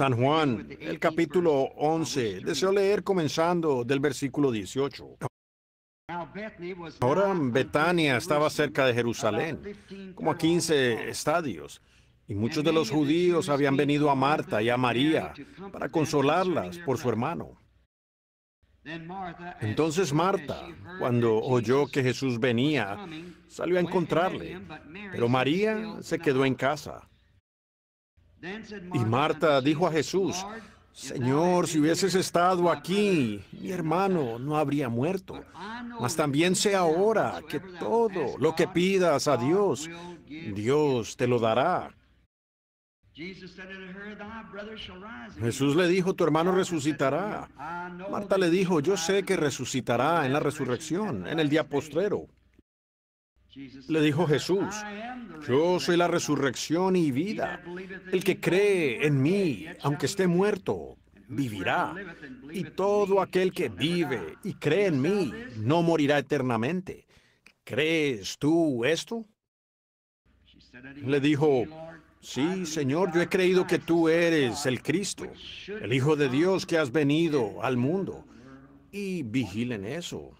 San Juan, el capítulo 11. Deseo leer comenzando del versículo 18. Ahora Betania estaba cerca de Jerusalén, como a 15 estadios, y muchos de los judíos habían venido a Marta y a María para consolarlas por su hermano. Entonces Marta, cuando oyó que Jesús venía, salió a encontrarle, pero María se quedó en casa. Y Marta dijo a Jesús, Señor, si hubieses estado aquí, mi hermano no habría muerto. Mas también sé ahora que todo lo que pidas a Dios, Dios te lo dará. Jesús le dijo, tu hermano resucitará. Marta le dijo, yo sé que resucitará en la resurrección, en el día postrero. Le dijo Jesús, yo soy la resurrección y vida. El que cree en mí, aunque esté muerto, vivirá. Y todo aquel que vive y cree en mí, no morirá eternamente. ¿Crees tú esto? Le dijo, sí, Señor, yo he creído que tú eres el Cristo, el Hijo de Dios que has venido al mundo. Y vigilen eso.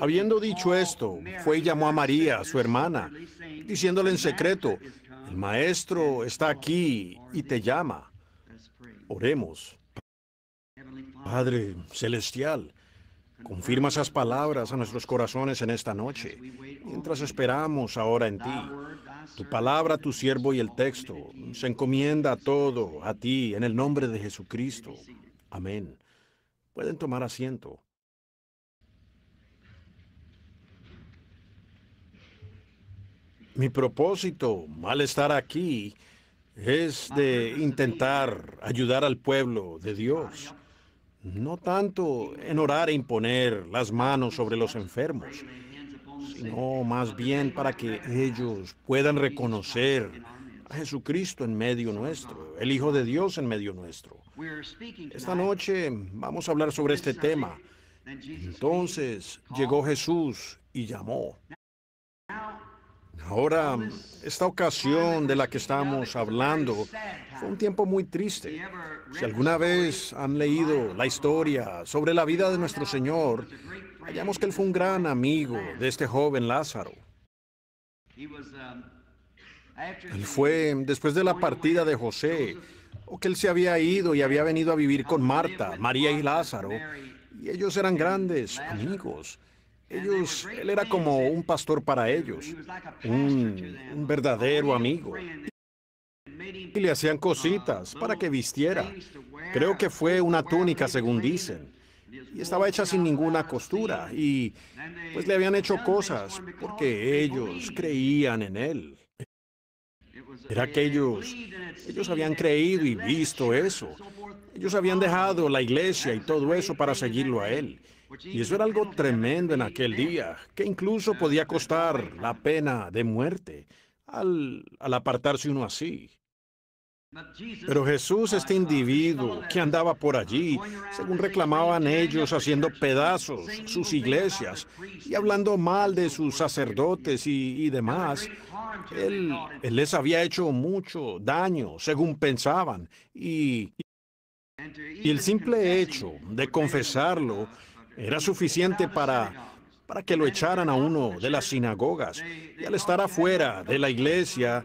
Habiendo dicho esto, fue y llamó a María, su hermana, diciéndole en secreto, el maestro está aquí y te llama. Oremos. Padre Celestial, confirma esas palabras a nuestros corazones en esta noche, mientras esperamos ahora en ti. Tu palabra, tu siervo y el texto se encomienda todo a ti en el nombre de Jesucristo. Amén. Pueden tomar asiento. Mi propósito al estar aquí es de intentar ayudar al pueblo de Dios, no tanto en orar e imponer las manos sobre los enfermos, sino más bien para que ellos puedan reconocer a Jesucristo en medio nuestro, el Hijo de Dios en medio nuestro. Esta noche vamos a hablar sobre este tema. Entonces llegó Jesús y llamó. Ahora, esta ocasión de la que estamos hablando fue un tiempo muy triste. Si alguna vez han leído la historia sobre la vida de nuestro Señor, hallamos que Él fue un gran amigo de este joven Lázaro. Él fue después de la partida de José, o que él se había ido y había venido a vivir con Marta, María y Lázaro, y ellos eran grandes amigos. Ellos, él era como un pastor para ellos, un, verdadero amigo. Y le hacían cositas para que vistiera. Creo que fue una túnica, según dicen. Y estaba hecha sin ninguna costura. Y pues le habían hecho cosas porque ellos creían en él. Era que ellos, ellos habían creído y visto eso. Ellos habían dejado la iglesia y todo eso para seguirlo a él. Y eso era algo tremendo en aquel día, que incluso podía costar la pena de muerte al, apartarse uno así. Pero Jesús, este individuo que andaba por allí, según reclamaban ellos, haciendo pedazos sus iglesias y hablando mal de sus sacerdotes y, demás, él, les había hecho mucho daño, según pensaban, y, y el simple hecho de confesarlo era suficiente para para que lo echaran a uno de las sinagogas. Y al estar afuera de la iglesia,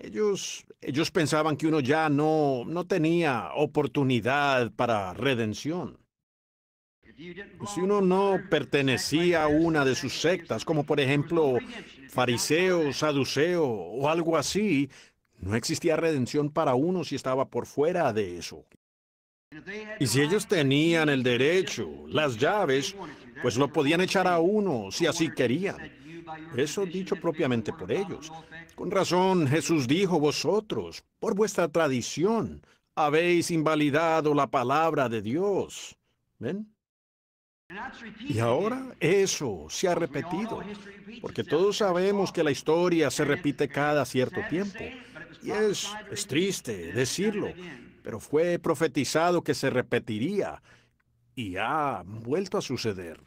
ellos, ellos pensaban que uno ya no, no tenía oportunidad para redención. Si uno no pertenecía a una de sus sectas, como por ejemplo fariseo, saduceo o algo así, no existía redención para uno si estaba por fuera de eso. Y si ellos tenían el derecho, las llaves, pues lo podían echar a uno si así querían. Eso dicho propiamente por ellos. Con razón Jesús dijo, vosotros, por vuestra tradición, habéis invalidado la palabra de Dios. ¿Ven? Y ahora eso se ha repetido, porque todos sabemos que la historia se repite cada cierto tiempo. Y es, es triste decirlo, pero fue profetizado que se repetiría y ha vuelto a suceder.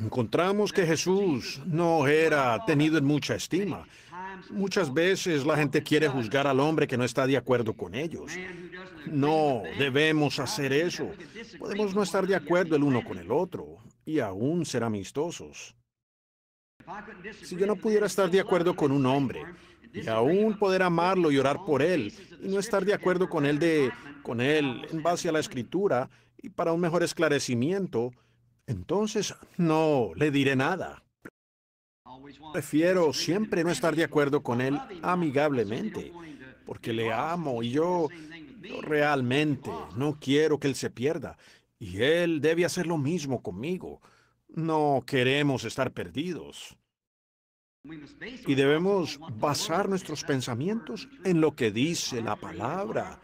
Encontramos que Jesús no era tenido en mucha estima. Muchas veces la gente quiere juzgar al hombre que no está de acuerdo con ellos. No debemos hacer eso. Podemos no estar de acuerdo el uno con el otro y aún ser amistosos. Si yo no pudiera estar de acuerdo con un hombre y aún poder amarlo y orar por él y no estar de acuerdo con él con él en base a la escritura y para un mejor esclarecimiento, entonces no le diré nada. Prefiero siempre no estar de acuerdo con él amigablemente, porque le amo y yo realmente no quiero que él se pierda. Y él debe hacer lo mismo conmigo. No queremos estar perdidos. Y debemos basar nuestros pensamientos en lo que dice la palabra.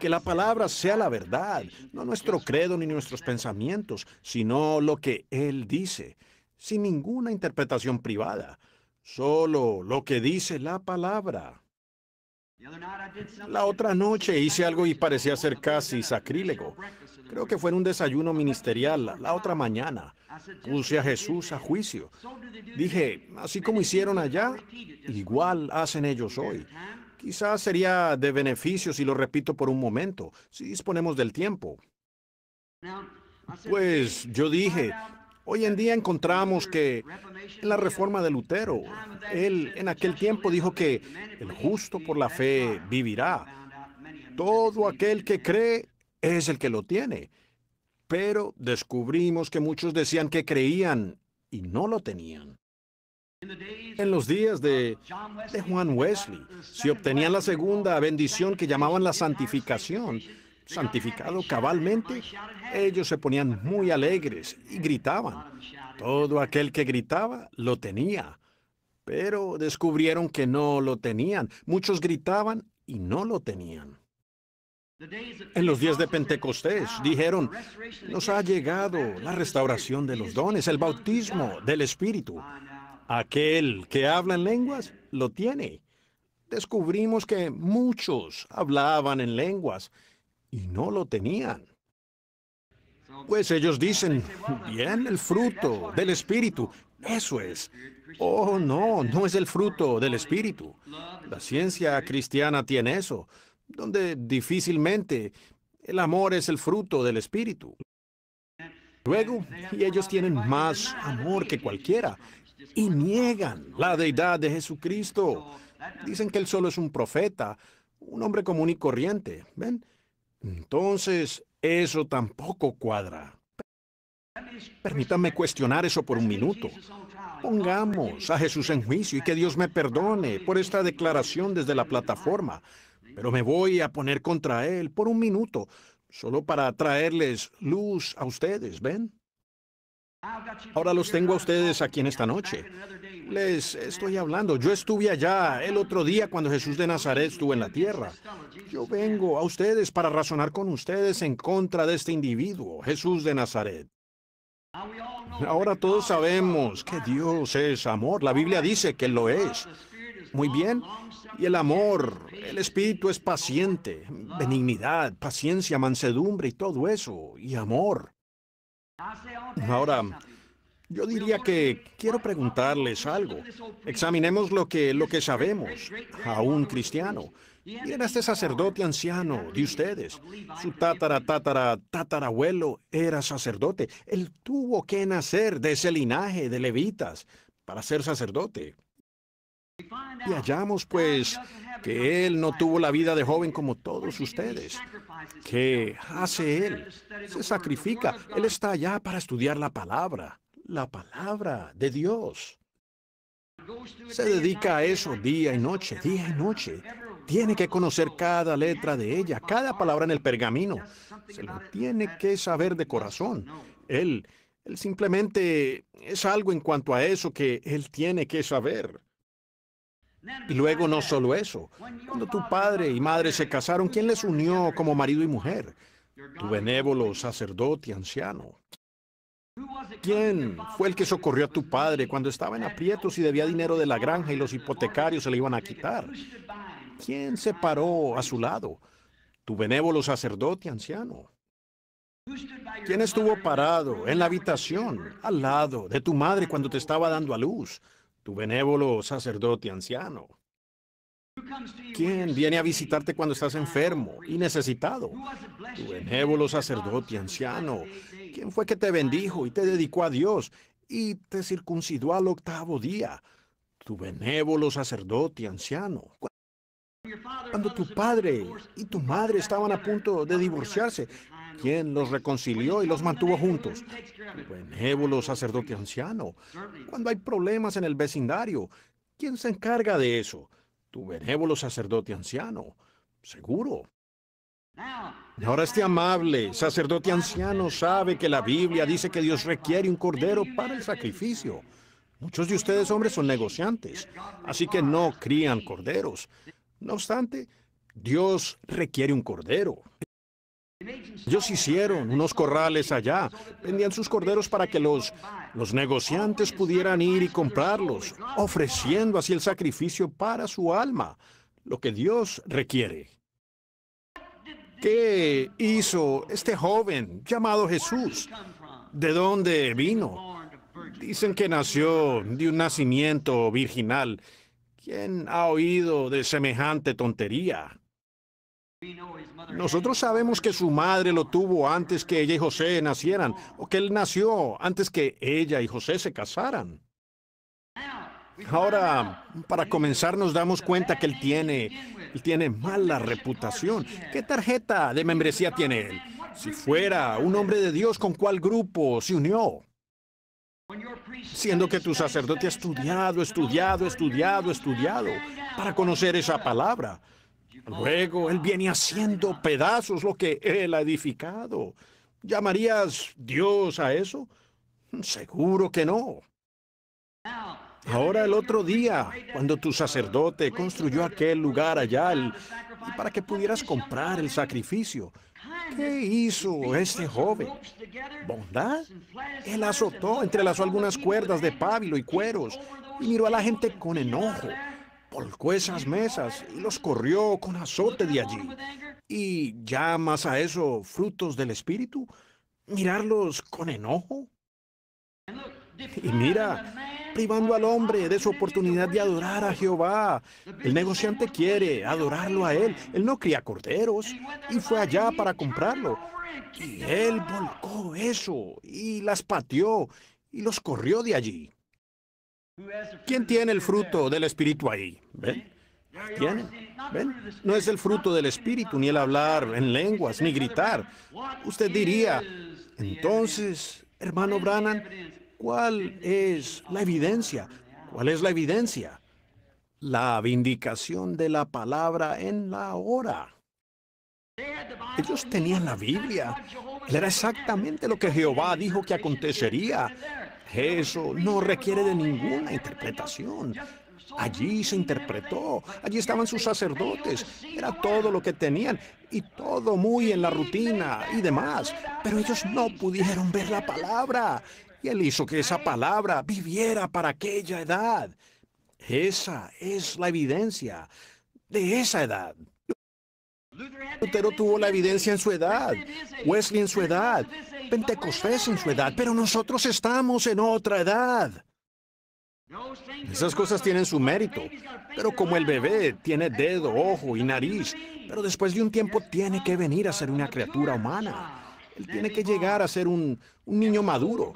Que la palabra sea la verdad, no nuestro credo ni nuestros pensamientos, sino lo que Él dice, sin ninguna interpretación privada, solo lo que dice la palabra. La otra noche hice algo y parecía ser casi sacrílego. Creo que fue en un desayuno ministerial la, la otra mañana puse a Jesús a juicio. Dije, así como hicieron allá, igual hacen ellos hoy. Quizás sería de beneficio si lo repito por un momento, si disponemos del tiempo. Pues yo dije, hoy en día encontramos que en la reforma de Lutero, él en aquel tiempo dijo que el justo por la fe vivirá. Todo aquel que cree es el que lo tiene. Pero descubrimos que muchos decían que creían y no lo tenían. En los días de, Juan Wesley, si obtenían la segunda bendición que llamaban la santificación, santificado cabalmente, ellos se ponían muy alegres y gritaban. Todo aquel que gritaba lo tenía, pero descubrieron que no lo tenían. Muchos gritaban y no lo tenían. En los días de Pentecostés dijeron, nos ha llegado la restauración de los dones, el bautismo del Espíritu. Aquel que habla en lenguas lo tiene. Descubrimos que muchos hablaban en lenguas y no lo tenían. Pues ellos dicen, bien, el fruto del Espíritu, eso es. Oh, no, no es el fruto del Espíritu. La ciencia cristiana tiene eso donde difícilmente el amor es el fruto del Espíritu. Luego, y ellos tienen más amor que cualquiera, y niegan la deidad de Jesucristo. Dicen que él solo es un profeta, un hombre común y corriente. ¿Ven? Entonces, eso tampoco cuadra. Permítanme cuestionar eso por un minuto. Pongamos a Jesús en juicio y que Dios me perdone por esta declaración desde la plataforma pero me voy a poner contra él por un minuto, solo para traerles luz a ustedes, ¿ven? Ahora los tengo a ustedes aquí en esta noche. Les estoy hablando. Yo estuve allá el otro día cuando Jesús de Nazaret estuvo en la tierra. Yo vengo a ustedes para razonar con ustedes en contra de este individuo, Jesús de Nazaret. Ahora todos sabemos que Dios es amor. La Biblia dice que lo es. Muy bien. Y el amor, el espíritu es paciente, benignidad, paciencia, mansedumbre y todo eso, y amor. Ahora, yo diría que quiero preguntarles algo. Examinemos lo que, lo que sabemos, a un cristiano. y a este sacerdote anciano de ustedes. Su tatara, tatara, tatarabuelo era sacerdote. Él tuvo que nacer de ese linaje de levitas para ser sacerdote. Y hallamos pues que Él no tuvo la vida de joven como todos ustedes. ¿Qué hace Él? Se sacrifica. Él está allá para estudiar la palabra, la palabra de Dios. Se dedica a eso día y noche, día y noche. Tiene que conocer cada letra de ella, cada palabra en el pergamino. Se lo tiene que saber de corazón. Él, él simplemente es algo en cuanto a eso que él tiene que saber. Y luego no solo eso, cuando tu padre y madre se casaron, ¿quién les unió como marido y mujer? Tu benévolo sacerdote anciano. ¿Quién fue el que socorrió a tu padre cuando estaba en aprietos y debía dinero de la granja y los hipotecarios se le iban a quitar? ¿Quién se paró a su lado? Tu benévolo sacerdote anciano. ¿Quién estuvo parado en la habitación al lado de tu madre cuando te estaba dando a luz? tu benévolo sacerdote anciano, ¿Quién viene a visitarte cuando estás enfermo y necesitado, tu benévolo sacerdote anciano, ¿Quién fue que te bendijo y te dedicó a Dios y te circuncidó al octavo día, tu benévolo sacerdote anciano. Cuando tu padre y tu madre estaban a punto de divorciarse, quien los reconcilió y los mantuvo juntos. benévolo sacerdote anciano. Cuando hay problemas en el vecindario, ¿quién se encarga de eso? Tu benévolo sacerdote anciano. Seguro. Ahora este amable sacerdote anciano sabe que la Biblia dice que Dios requiere un cordero para el sacrificio. Muchos de ustedes hombres son negociantes, así que no crían corderos. No obstante, Dios requiere un cordero. Ellos hicieron unos corrales allá, vendían sus corderos para que los, los negociantes pudieran ir y comprarlos, ofreciendo así el sacrificio para su alma, lo que Dios requiere. ¿Qué hizo este joven llamado Jesús? ¿De dónde vino? Dicen que nació de un nacimiento virginal. ¿Quién ha oído de semejante tontería? Nosotros sabemos que su madre lo tuvo antes que ella y José nacieran, o que él nació antes que ella y José se casaran. Ahora, para comenzar, nos damos cuenta que él tiene, tiene mala reputación. ¿Qué tarjeta de membresía tiene él? Si fuera un hombre de Dios, ¿con cuál grupo se unió? Siendo que tu sacerdote ha estudiado, estudiado, estudiado, estudiado, para conocer esa palabra. Luego Él viene haciendo pedazos lo que Él ha edificado. ¿Llamarías Dios a eso? Seguro que no. Ahora el otro día, cuando tu sacerdote construyó aquel lugar allá para que pudieras comprar el sacrificio, ¿qué hizo este joven? ¿Bondad? Él azotó, entrelazó algunas cuerdas de pábilo y cueros y miró a la gente con enojo Volcó esas mesas y los corrió con azote de allí. Y llamas a eso, frutos del espíritu, mirarlos con enojo. Y mira, privando al hombre de su oportunidad de adorar a Jehová. El negociante quiere adorarlo a él. Él no cría corderos y fue allá para comprarlo. Y él volcó eso y las pateó y los corrió de allí. ¿Quién tiene el fruto del Espíritu ahí? ¿Ven? ¿Tiene? ¿Ven? No es el fruto del Espíritu, ni el hablar en lenguas, ni gritar. Usted diría, entonces, hermano Branham, ¿cuál es la evidencia? ¿Cuál es la evidencia? La vindicación de la palabra en la hora. Ellos tenían la Biblia. Era exactamente lo que Jehová dijo que acontecería. Eso no requiere de ninguna interpretación. Allí se interpretó, allí estaban sus sacerdotes, era todo lo que tenían y todo muy en la rutina y demás, pero ellos no pudieron ver la palabra y él hizo que esa palabra viviera para aquella edad. Esa es la evidencia de esa edad. Lutero tuvo la evidencia en su edad, Wesley en su edad, Pentecostés en su edad, pero nosotros estamos en otra edad. Esas cosas tienen su mérito, pero como el bebé tiene dedo, ojo y nariz, pero después de un tiempo tiene que venir a ser una criatura humana. Él tiene que llegar a ser un, un niño maduro,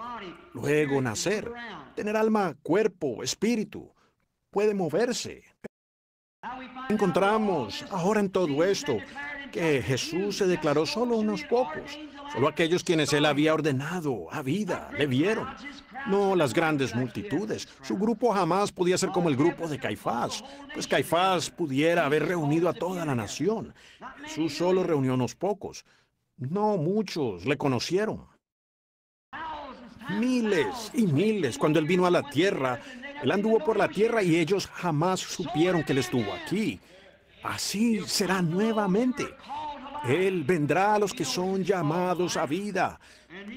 luego nacer, tener alma, cuerpo, espíritu, puede moverse. Encontramos ahora en todo esto que Jesús se declaró solo unos pocos, Solo aquellos quienes él había ordenado a vida le vieron. No las grandes multitudes. Su grupo jamás podía ser como el grupo de Caifás, pues Caifás pudiera haber reunido a toda la nación. Jesús solo reunió a unos pocos. No muchos le conocieron. Miles y miles. Cuando él vino a la tierra, él anduvo por la tierra y ellos jamás supieron que él estuvo aquí. Así será nuevamente. Él vendrá a los que son llamados a vida.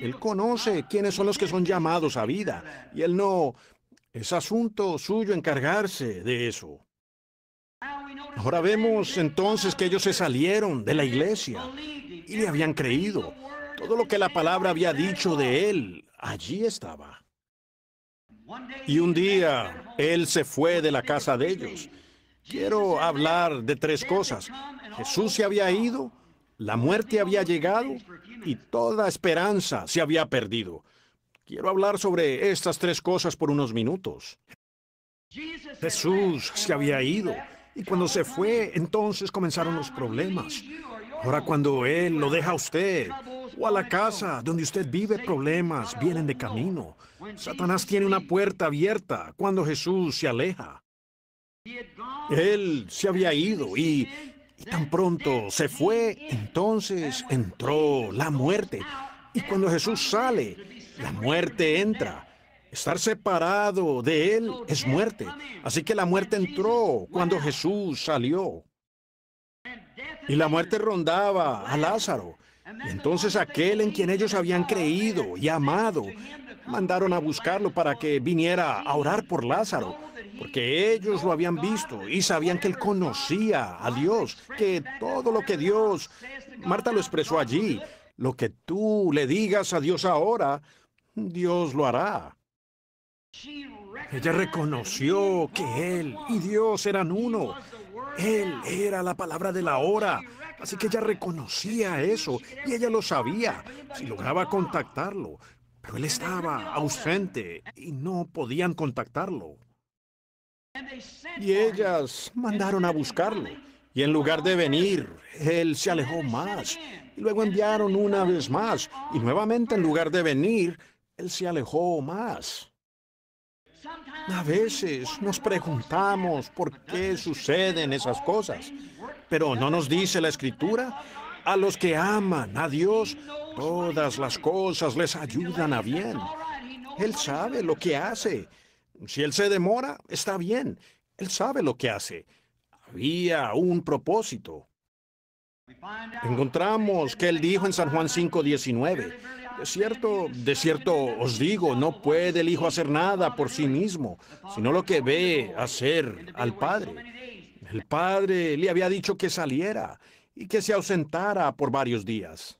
Él conoce quiénes son los que son llamados a vida. Y Él no... Es asunto suyo encargarse de eso. Ahora vemos entonces que ellos se salieron de la iglesia y le habían creído. Todo lo que la palabra había dicho de él, allí estaba. Y un día él se fue de la casa de ellos. Quiero hablar de tres cosas. Jesús se había ido, la muerte había llegado y toda esperanza se había perdido. Quiero hablar sobre estas tres cosas por unos minutos. Jesús se había ido y cuando se fue, entonces comenzaron los problemas. Ahora cuando Él lo deja a usted o a la casa donde usted vive, problemas vienen de camino. Satanás tiene una puerta abierta cuando Jesús se aleja. Él se había ido y y tan pronto se fue, entonces entró la muerte. Y cuando Jesús sale, la muerte entra. Estar separado de Él es muerte. Así que la muerte entró cuando Jesús salió. Y la muerte rondaba a Lázaro. entonces aquel en quien ellos habían creído y amado, mandaron a buscarlo para que viniera a orar por Lázaro porque ellos lo habían visto y sabían que él conocía a Dios, que todo lo que Dios, Marta lo expresó allí, lo que tú le digas a Dios ahora, Dios lo hará. Ella reconoció que Él y Dios eran uno. Él era la palabra de la hora. Así que ella reconocía eso y ella lo sabía. Si lograba contactarlo, pero él estaba ausente y no podían contactarlo. Y ellas mandaron a buscarlo. Y en lugar de venir, él se alejó más. Y luego enviaron una vez más. Y nuevamente en lugar de venir, él se alejó más. A veces nos preguntamos por qué suceden esas cosas. Pero ¿no nos dice la escritura? A los que aman a Dios, todas las cosas les ayudan a bien. Él sabe lo que hace si él se demora, está bien. Él sabe lo que hace. Había un propósito. Encontramos que él dijo en San Juan 5:19, de cierto, de cierto os digo, no puede el Hijo hacer nada por sí mismo, sino lo que ve hacer al Padre. El Padre le había dicho que saliera y que se ausentara por varios días.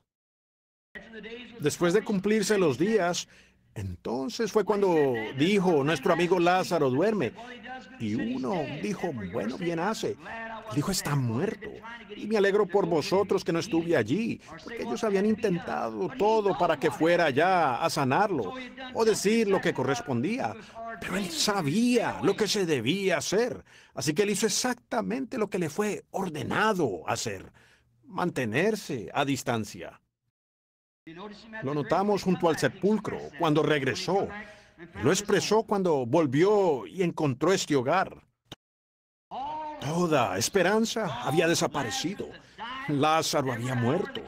Después de cumplirse los días, entonces fue cuando dijo, nuestro amigo Lázaro duerme. Y uno dijo, bueno, bien hace. Dijo, está muerto. Y me alegro por vosotros que no estuve allí, porque ellos habían intentado todo para que fuera allá a sanarlo o decir lo que correspondía. Pero él sabía lo que se debía hacer. Así que él hizo exactamente lo que le fue ordenado hacer, mantenerse a distancia. Lo notamos junto al sepulcro cuando regresó. Lo expresó cuando volvió y encontró este hogar. Toda esperanza había desaparecido. Lázaro había muerto.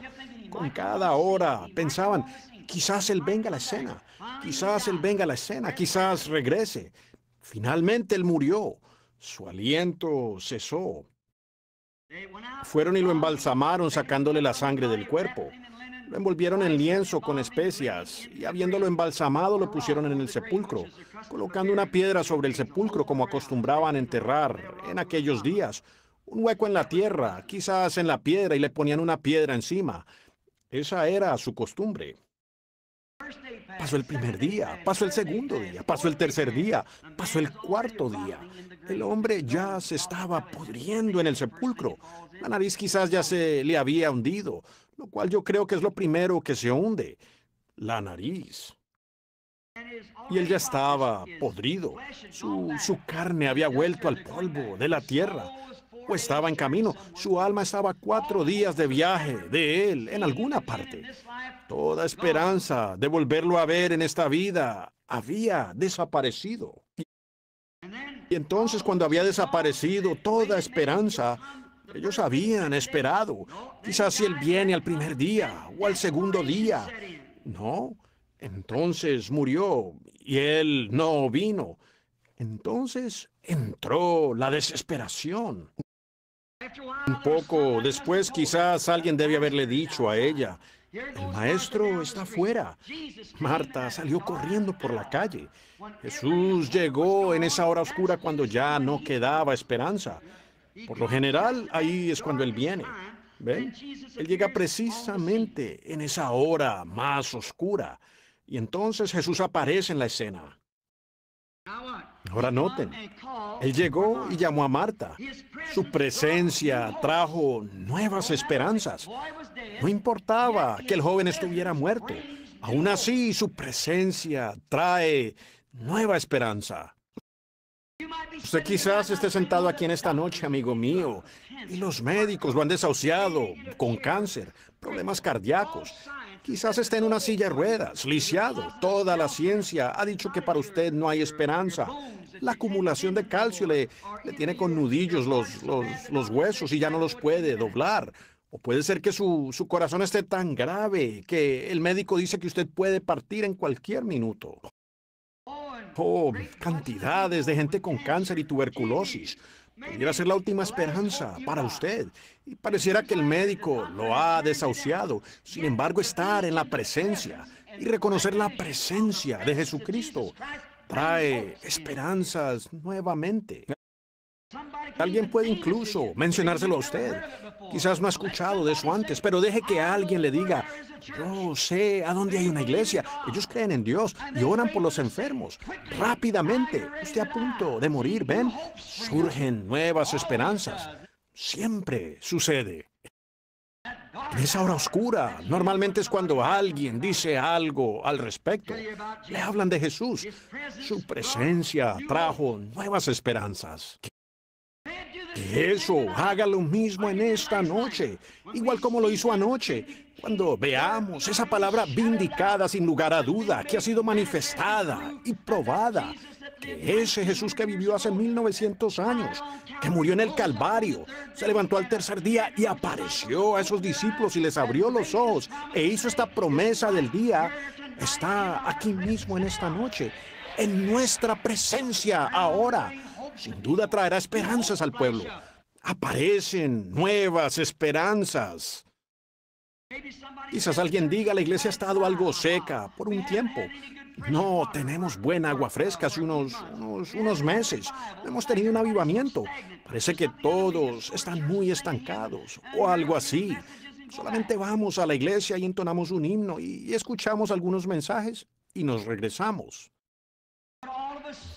Con cada hora pensaban, quizás él venga a la escena, quizás él venga a la escena, quizás regrese. Finalmente él murió. Su aliento cesó. Fueron y lo embalsamaron sacándole la sangre del cuerpo. Lo envolvieron en lienzo con especias y habiéndolo embalsamado lo pusieron en el sepulcro, colocando una piedra sobre el sepulcro como acostumbraban enterrar en aquellos días, un hueco en la tierra, quizás en la piedra y le ponían una piedra encima. Esa era su costumbre. Pasó el primer día, pasó el segundo día, pasó el tercer día, pasó el cuarto día. El hombre ya se estaba pudriendo en el sepulcro. La nariz quizás ya se le había hundido lo cual yo creo que es lo primero que se hunde, la nariz. Y él ya estaba podrido, su, carne había vuelto al polvo de la tierra, o estaba en camino. Su alma estaba cuatro días de viaje de él en alguna parte. Toda esperanza de volverlo a ver en esta vida había desaparecido. Y entonces cuando había desaparecido toda esperanza, ellos habían esperado. Quizás si él viene al primer día o al segundo día. No, entonces murió y él no vino. Entonces entró la desesperación. Un poco después quizás alguien debe haberle dicho a ella, el maestro está fuera. Marta salió corriendo por la calle. Jesús llegó en esa hora oscura cuando ya no quedaba esperanza. Por lo general, ahí es cuando Él viene. ¿Ven? Él llega precisamente en esa hora más oscura. Y entonces Jesús aparece en la escena. Ahora noten, Él llegó y llamó a Marta. Su presencia trajo nuevas esperanzas. No importaba que el joven estuviera muerto. Aún así, su presencia trae nueva esperanza. Usted pues quizás esté sentado aquí en esta noche, amigo mío, y los médicos lo han desahuciado con cáncer, problemas cardíacos. Quizás esté en una silla de ruedas, lisiado. Toda la ciencia ha dicho que para usted no hay esperanza. La acumulación de calcio le, tiene con nudillos los, los, huesos y ya no los puede doblar. O puede ser que su, su corazón esté tan grave que el médico dice que usted puede partir en cualquier minuto. Oh, cantidades de gente con cáncer y tuberculosis. Pudiera ser la última esperanza para usted. Y pareciera que el médico lo ha desahuciado. Sin embargo, estar en la presencia y reconocer la presencia de Jesucristo trae esperanzas nuevamente. Alguien puede incluso mencionárselo a usted. Quizás no ha escuchado de eso antes, pero deje que alguien le diga, yo sé a dónde hay una iglesia. Ellos creen en Dios y oran por los enfermos. Rápidamente, usted a punto de morir, ven, surgen nuevas esperanzas. Siempre sucede. En esa hora oscura, normalmente es cuando alguien dice algo al respecto. Le hablan de Jesús. Su presencia trajo nuevas esperanzas. Que eso haga lo mismo en esta noche, igual como lo hizo anoche, cuando veamos esa palabra vindicada sin lugar a duda, que ha sido manifestada y probada, que ese Jesús que vivió hace 1900 años, que murió en el Calvario, se levantó al tercer día y apareció a esos discípulos y les abrió los ojos e hizo esta promesa del día, está aquí mismo en esta noche, en nuestra presencia ahora. Sin duda traerá esperanzas al pueblo. Aparecen nuevas esperanzas. Quizás alguien diga, la iglesia ha estado algo seca por un tiempo. No tenemos buena agua fresca hace unos, unos, unos meses. Hemos tenido un avivamiento. Parece que todos están muy estancados o algo así. Solamente vamos a la iglesia y entonamos un himno y escuchamos algunos mensajes y nos regresamos.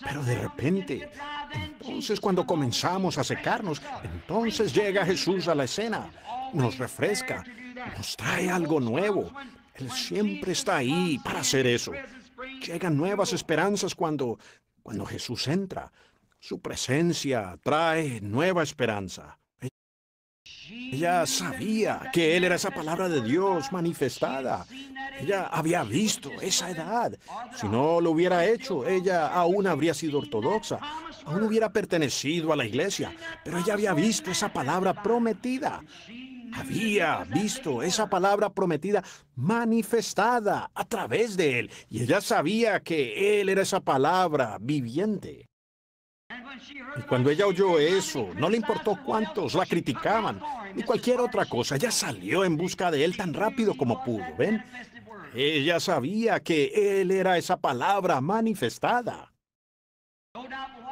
Pero de repente, entonces cuando comenzamos a secarnos, entonces llega Jesús a la escena, nos refresca, nos trae algo nuevo. Él siempre está ahí para hacer eso. Llegan nuevas esperanzas cuando, cuando Jesús entra. Su presencia trae nueva esperanza. Ella sabía que Él era esa palabra de Dios manifestada. Ella había visto esa edad. Si no lo hubiera hecho, ella aún habría sido ortodoxa, aún hubiera pertenecido a la iglesia, pero ella había visto esa palabra prometida había visto esa palabra prometida manifestada a través de él y ella sabía que él era esa palabra viviente. Y cuando ella oyó eso, no le importó cuántos la criticaban ni cualquier otra cosa, ella salió en busca de él tan rápido como pudo, ¿ven? Ella sabía que él era esa palabra manifestada.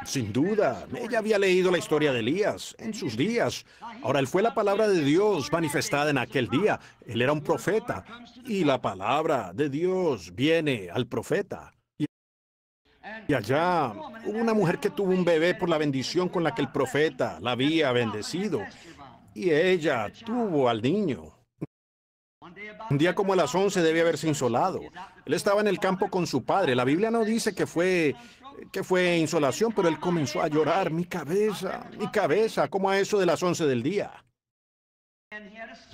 Sin duda, ella había leído la historia de Elías en sus días. Ahora él fue la palabra de Dios manifestada en aquel día. Él era un profeta y la palabra de Dios viene al profeta. Y allá hubo una mujer que tuvo un bebé por la bendición con la que el profeta la había bendecido. Y ella tuvo al niño. Un día como a las 11 debía haberse insolado. Él estaba en el campo con su padre. La Biblia no dice que fue que fue insolación, pero él comenzó a llorar, mi cabeza, mi cabeza, como a eso de las 11 del día.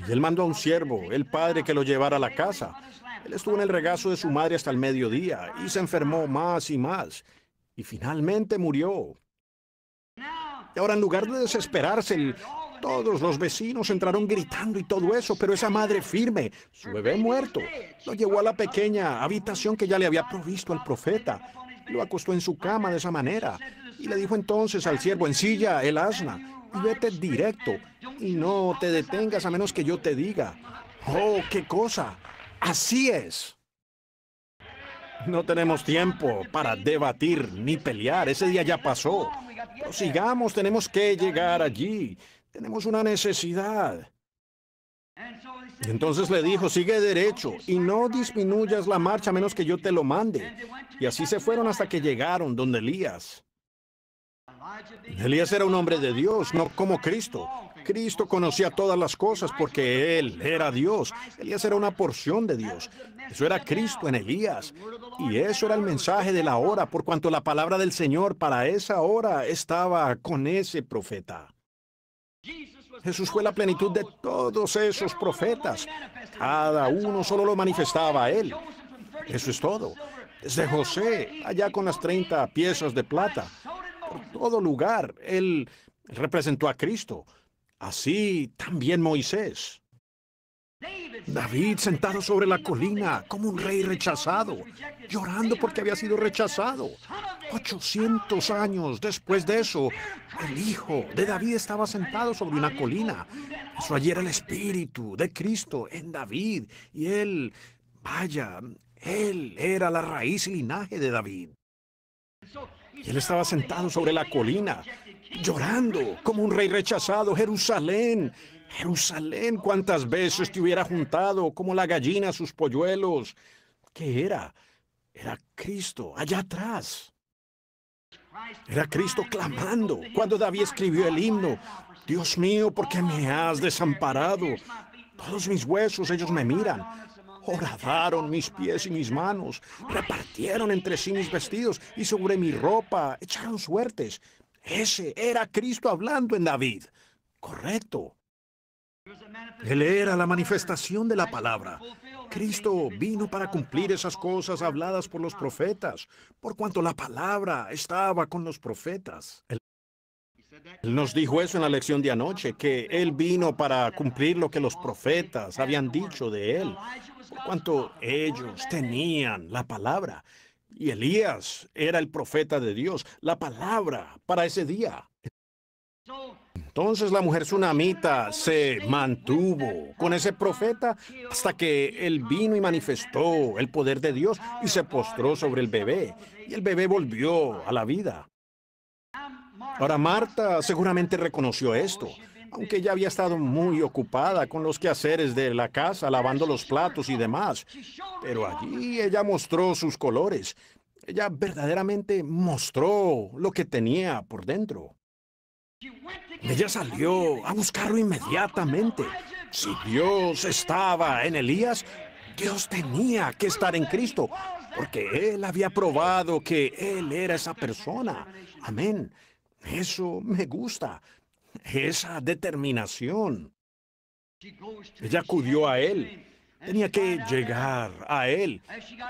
Y él mandó a un siervo, el padre, que lo llevara a la casa. Él estuvo en el regazo de su madre hasta el mediodía y se enfermó más y más. Y finalmente murió. Y ahora en lugar de desesperarse, todos los vecinos entraron gritando y todo eso, pero esa madre firme, su bebé muerto, lo llevó a la pequeña habitación que ya le había provisto al profeta lo acostó en su cama de esa manera. Y le dijo entonces al siervo, en silla, el asna y vete directo y no te detengas a menos que yo te diga. Oh, qué cosa. Así es. No tenemos tiempo para debatir ni pelear. Ese día ya pasó. sigamos, tenemos que llegar allí. Tenemos una necesidad. Y entonces le dijo, sigue derecho y no disminuyas la marcha a menos que yo te lo mande. Y así se fueron hasta que llegaron donde Elías. Elías era un hombre de Dios, no como Cristo. Cristo conocía todas las cosas porque Él era Dios. Elías era una porción de Dios. Eso era Cristo en Elías. Y eso era el mensaje de la hora, por cuanto la palabra del Señor para esa hora estaba con ese profeta. Jesús fue la plenitud de todos esos profetas. Cada uno solo lo manifestaba a él. Eso es todo. Desde José, allá con las 30 piezas de plata, por todo lugar, él representó a Cristo. Así también Moisés. David sentado sobre la colina como un rey rechazado, llorando porque había sido rechazado. 800 años después de eso, el hijo de David estaba sentado sobre una colina. Eso allí era el espíritu de Cristo en David. Y él, vaya, él era la raíz y linaje de David. Y él estaba sentado sobre la colina, llorando como un rey rechazado, Jerusalén Jerusalén, cuántas veces te hubiera juntado como la gallina a sus polluelos. ¿Qué era? Era Cristo, allá atrás. Era Cristo clamando cuando David escribió el himno. Dios mío, ¿por qué me has desamparado? Todos mis huesos, ellos me miran. Horadaron mis pies y mis manos, repartieron entre sí mis vestidos y sobre mi ropa echaron suertes. Ese era Cristo hablando en David. Correcto. Él era la manifestación de la palabra. Cristo vino para cumplir esas cosas habladas por los profetas, por cuanto la palabra estaba con los profetas. Él nos dijo eso en la lección de anoche, que Él vino para cumplir lo que los profetas habían dicho de Él, por cuanto ellos tenían la palabra. Y Elías era el profeta de Dios, la palabra para ese día. Entonces la mujer tsunamita se mantuvo con ese profeta hasta que él vino y manifestó el poder de Dios y se postró sobre el bebé. Y el bebé volvió a la vida. Ahora Marta seguramente reconoció esto, aunque ya había estado muy ocupada con los quehaceres de la casa, lavando los platos y demás. Pero allí ella mostró sus colores. Ella verdaderamente mostró lo que tenía por dentro. Ella salió a buscarlo inmediatamente. Si Dios estaba en Elías, Dios tenía que estar en Cristo, porque Él había probado que Él era esa persona. Amén. Eso me gusta, esa determinación. Ella acudió a Él. Tenía que llegar a Él.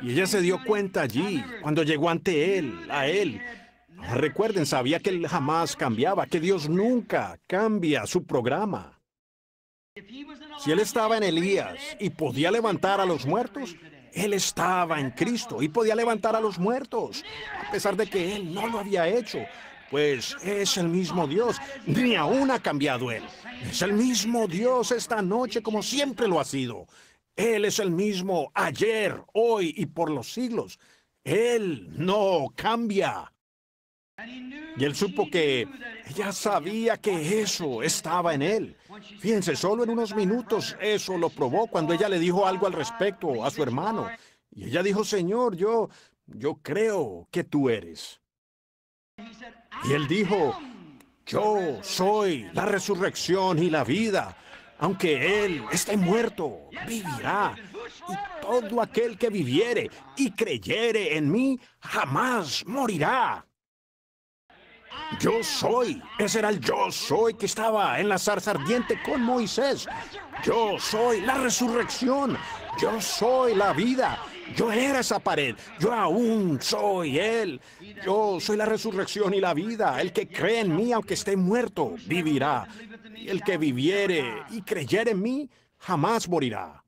Y ella se dio cuenta allí, cuando llegó ante Él, a Él, Recuerden, sabía que Él jamás cambiaba, que Dios nunca cambia su programa. Si Él estaba en Elías y podía levantar a los muertos, Él estaba en Cristo y podía levantar a los muertos, a pesar de que Él no lo había hecho, pues es el mismo Dios, ni aún ha cambiado Él. Es el mismo Dios esta noche como siempre lo ha sido. Él es el mismo ayer, hoy y por los siglos. Él no cambia. Y él supo que ella sabía que eso estaba en él. Fíjense, solo en unos minutos eso lo probó cuando ella le dijo algo al respecto a su hermano. Y ella dijo, Señor, yo, yo creo que tú eres. Y él dijo, yo soy la resurrección y la vida. Aunque él esté muerto, vivirá. Y todo aquel que viviere y creyere en mí, jamás morirá. Yo soy. Ese era el yo soy que estaba en la zarza ardiente con Moisés. Yo soy la resurrección. Yo soy la vida. Yo era esa pared. Yo aún soy Él. Yo soy la resurrección y la vida. El que cree en mí, aunque esté muerto, vivirá. Y el que viviere y creyere en mí, jamás morirá.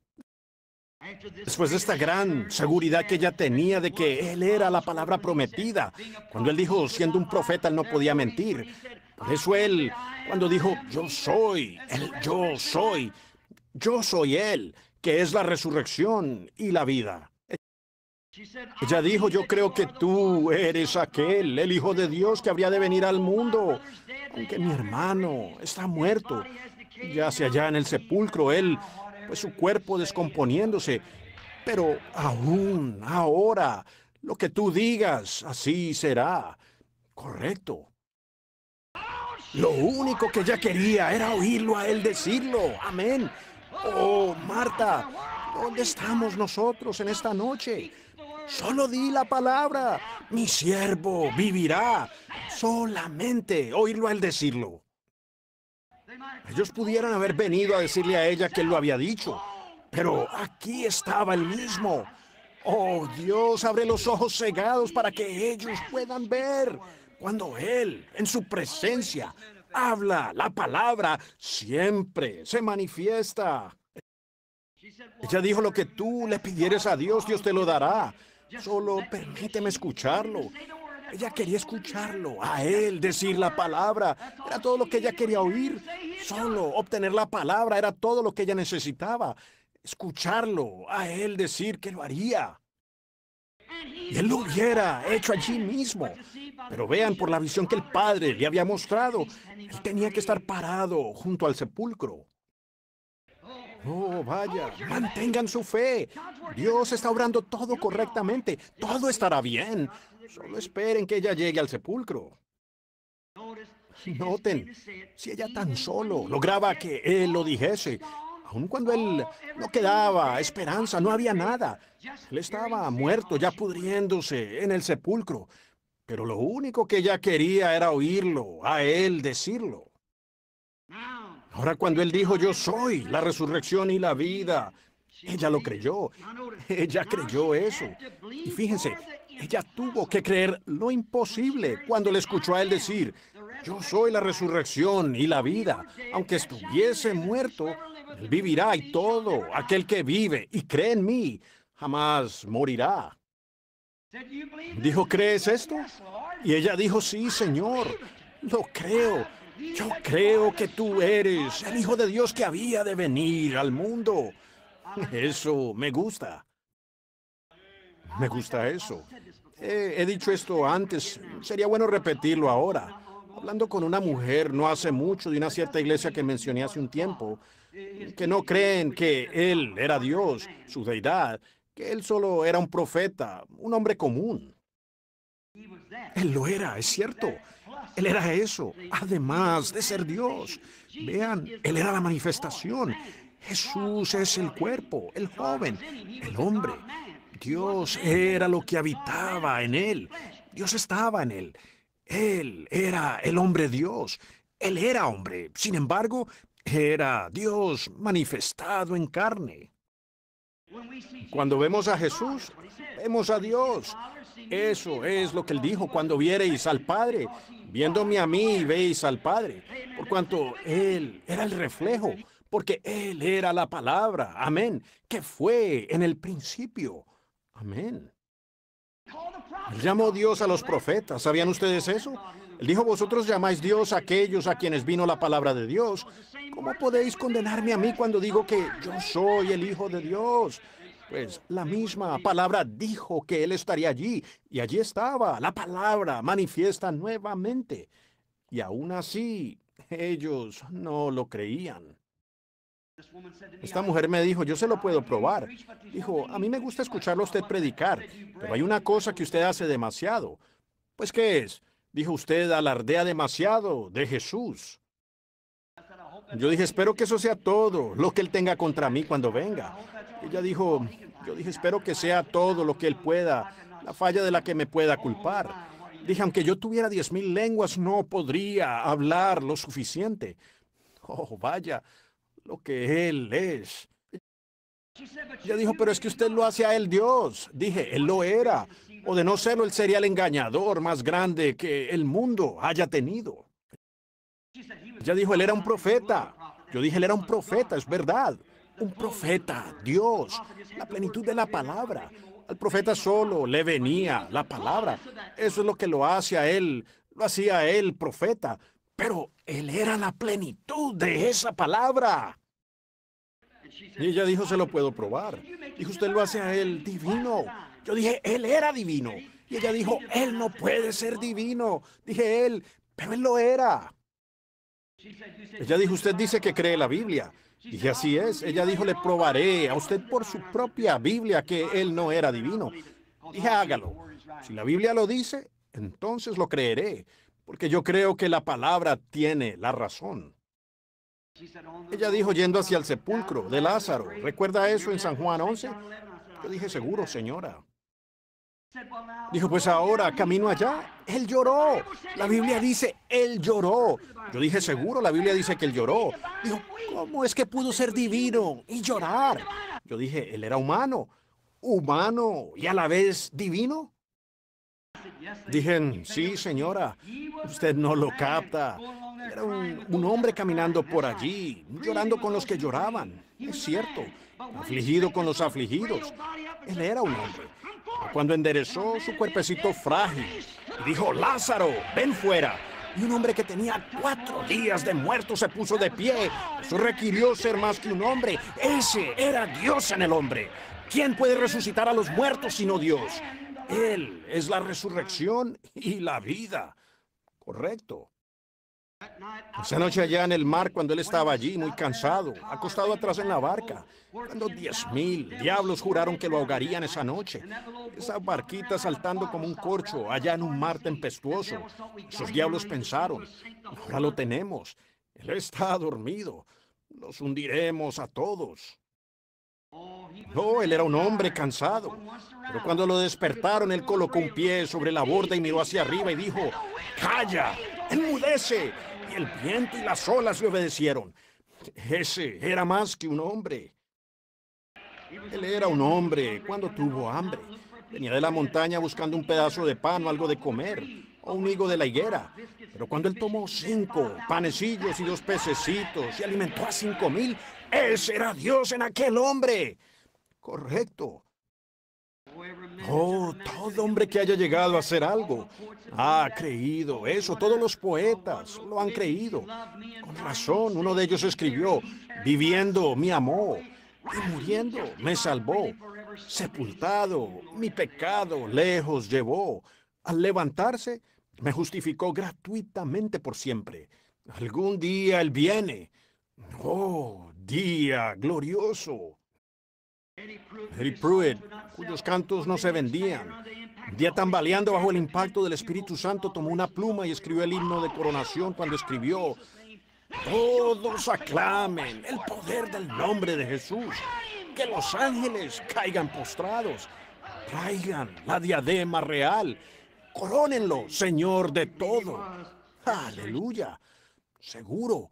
Después de esta gran seguridad que ella tenía de que él era la palabra prometida, cuando él dijo, siendo un profeta, él no podía mentir. Por eso él, cuando dijo, yo soy, él, yo soy, yo soy él, que es la resurrección y la vida. Ella dijo, yo creo que tú eres aquel, el Hijo de Dios que habría de venir al mundo, aunque mi hermano está muerto, ya hacia allá en el sepulcro, él pues su cuerpo descomponiéndose. Pero aún ahora, lo que tú digas, así será. Correcto. Lo único que ya quería era oírlo a él decirlo. Amén. Oh, Marta, ¿dónde estamos nosotros en esta noche? Solo di la palabra. Mi siervo vivirá. Solamente oírlo a él decirlo. Ellos pudieran haber venido a decirle a ella que él lo había dicho, pero aquí estaba el mismo. Oh Dios, abre los ojos cegados para que ellos puedan ver. Cuando Él, en su presencia, habla la palabra, siempre se manifiesta. Ella dijo, lo que tú le pidieres a Dios, Dios te lo dará. Solo permíteme escucharlo. Ella quería escucharlo, a él decir la palabra. Era todo lo que ella quería oír. Solo obtener la palabra era todo lo que ella necesitaba. Escucharlo, a él decir que lo haría. Y él lo hubiera hecho allí mismo. Pero vean por la visión que el Padre le había mostrado. Él tenía que estar parado junto al sepulcro. Oh, vaya, mantengan su fe. Dios está obrando todo correctamente. Todo estará bien. Solo esperen que ella llegue al sepulcro. Noten, si ella tan solo lograba que él lo dijese, aun cuando él no quedaba esperanza, no había nada. Él estaba muerto, ya pudriéndose en el sepulcro. Pero lo único que ella quería era oírlo, a él decirlo. Ahora cuando él dijo, yo soy la resurrección y la vida, ella lo creyó. Ella creyó eso. Y fíjense, ella tuvo que creer lo imposible cuando le escuchó a él decir, yo soy la resurrección y la vida. Aunque estuviese muerto, vivirá y todo aquel que vive y cree en mí jamás morirá. Dijo, ¿crees esto? Y ella dijo, sí, Señor, lo creo. Yo creo que tú eres el Hijo de Dios que había de venir al mundo. Eso me gusta. Me gusta eso. Eh, he dicho esto antes, sería bueno repetirlo ahora. Hablando con una mujer no hace mucho de una cierta iglesia que mencioné hace un tiempo, que no creen que él era Dios, su deidad, que él solo era un profeta, un hombre común. Él lo era, es cierto. Él era eso, además de ser Dios. Vean, él era la manifestación. Jesús es el cuerpo, el joven, el hombre. Dios era lo que habitaba en él. Dios estaba en él. Él era el hombre Dios. Él era hombre. Sin embargo, era Dios manifestado en carne. Cuando vemos a Jesús, vemos a Dios. Eso es lo que él dijo, cuando viereis al Padre, viéndome a mí, veis al Padre, por cuanto él era el reflejo, porque él era la palabra, amén, que fue en el principio. Amén. Llamó Dios a los profetas. ¿Sabían ustedes eso? Él dijo, vosotros llamáis Dios a aquellos a quienes vino la palabra de Dios. ¿Cómo podéis condenarme a mí cuando digo que yo soy el Hijo de Dios? Pues la misma palabra dijo que Él estaría allí y allí estaba. La palabra manifiesta nuevamente. Y aún así, ellos no lo creían. Esta mujer me dijo, yo se lo puedo probar. Dijo, a mí me gusta escucharlo a usted predicar, pero hay una cosa que usted hace demasiado. Pues, ¿qué es? Dijo usted, alardea demasiado de Jesús. Yo dije, espero que eso sea todo lo que él tenga contra mí cuando venga. Ella dijo, yo dije, espero que sea todo lo que él pueda, la falla de la que me pueda culpar. Dije, aunque yo tuviera diez mil lenguas, no podría hablar lo suficiente. Oh, vaya, lo que Él es. Ya dijo, pero es que usted lo hace a Él Dios. Dije, Él lo era. O de no serlo, Él sería el engañador más grande que el mundo haya tenido. Ya dijo, Él era un profeta. Yo dije, Él era un profeta, es verdad. Un profeta, Dios, la plenitud de la palabra. Al profeta solo le venía la palabra. Eso es lo que lo hace a Él, lo hacía a Él profeta. Pero él era la plenitud de esa palabra. Y ella dijo, se lo puedo probar. Dijo, usted lo hace a él divino. Yo dije, él era divino. Y ella dijo, él no puede ser divino. Dije, él, pero él lo era. Ella dijo, usted dice que cree la Biblia. Dije, así es. Ella dijo, le probaré a usted por su propia Biblia que él no era divino. Dije, hágalo. Si la Biblia lo dice, entonces lo creeré porque yo creo que la palabra tiene la razón. Ella dijo yendo hacia el sepulcro de Lázaro. ¿Recuerda eso en San Juan 11? Yo dije, seguro, señora. Dijo, pues ahora camino allá. Él lloró. La Biblia dice, él lloró. Yo dije, seguro, la Biblia dice que él lloró. Dijo, ¿cómo es que pudo ser divino y llorar? Yo dije, él era humano. Humano y a la vez divino. Dije, sí, señora, usted no lo capta. Era un, hombre caminando por allí, llorando con los que lloraban, es cierto, afligido con los afligidos. Él era un hombre. Cuando enderezó su cuerpecito frágil, dijo, Lázaro, ven fuera. Y un hombre que tenía cuatro días de muerto se puso de pie. Eso requirió ser más que un hombre. Ese era Dios en el hombre. ¿Quién puede resucitar a los muertos sino Dios? Él es la resurrección y la vida. Correcto. Esa noche allá en el mar, cuando él estaba allí, muy cansado, acostado atrás en la barca, cuando diez mil diablos juraron que lo ahogarían esa noche, esa barquita saltando como un corcho allá en un mar tempestuoso, esos diablos pensaron, ahora lo tenemos, él está dormido, los hundiremos a todos. No, él era un hombre cansado. Pero cuando lo despertaron, él colocó un pie sobre la borda y miró hacia arriba y dijo, ¡Calla! ¡Enmudece! Y el viento y las olas le obedecieron. Ese era más que un hombre. Él era un hombre cuando tuvo hambre. Venía de la montaña buscando un pedazo de pan o algo de comer, o un higo de la higuera. Pero cuando él tomó cinco panecillos y dos pececitos y alimentó a cinco mil, ese era Dios en aquel hombre correcto. Oh, todo hombre que haya llegado a hacer algo ha creído eso. Todos los poetas lo han creído. Con razón, uno de ellos escribió, viviendo mi amó; y muriendo me salvó. Sepultado, mi pecado lejos llevó. Al levantarse, me justificó gratuitamente por siempre. Algún día él viene. Oh, día glorioso. Harry Pruitt, cuyos cantos no se vendían. día tambaleando bajo el impacto del Espíritu Santo, tomó una pluma y escribió el himno de coronación cuando escribió, todos aclamen el poder del nombre de Jesús, que los ángeles caigan postrados, traigan la diadema real, corónenlo, Señor de todo. Aleluya. Seguro,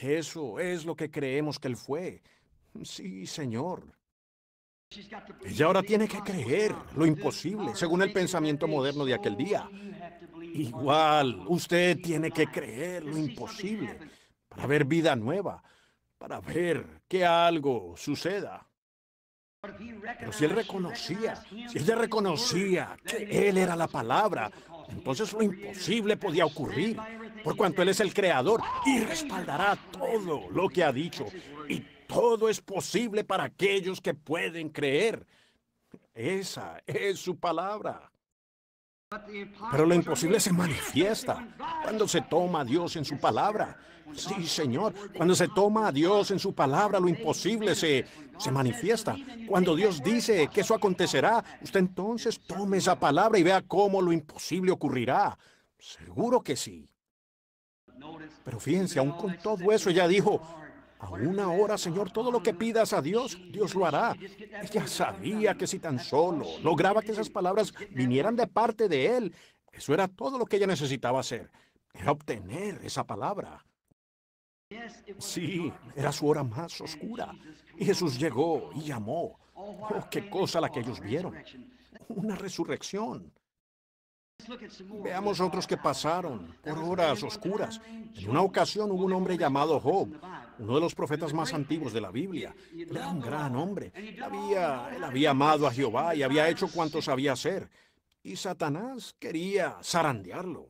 eso es lo que creemos que él fue. Sí, Señor. Ella ahora tiene que creer lo imposible, según el pensamiento moderno de aquel día. Igual, usted tiene que creer lo imposible para ver vida nueva, para ver que algo suceda. Pero si él reconocía, si ella reconocía que él era la palabra, entonces lo imposible podía ocurrir, por cuanto él es el creador y respaldará todo lo que ha dicho y todo es posible para aquellos que pueden creer. Esa es su palabra. Pero lo imposible se manifiesta cuando se toma a Dios en su palabra. Sí, Señor, cuando se toma a Dios en su palabra, lo imposible se, se manifiesta. Cuando Dios dice que eso acontecerá, usted entonces tome esa palabra y vea cómo lo imposible ocurrirá. Seguro que sí. Pero fíjense, aún con todo eso ella dijo, una ahora, Señor, todo lo que pidas a Dios, Dios lo hará. Ella sabía que si tan solo lograba que esas palabras vinieran de parte de Él, eso era todo lo que ella necesitaba hacer. Era obtener esa palabra. Sí, era su hora más oscura. Y Jesús llegó y llamó. Oh, qué cosa la que ellos vieron. Una resurrección. Veamos otros que pasaron por horas oscuras. En una ocasión hubo un hombre llamado Job uno de los profetas más antiguos de la Biblia. Era un gran hombre. Él había, había amado a Jehová y había hecho cuanto sabía hacer. Y Satanás quería zarandearlo.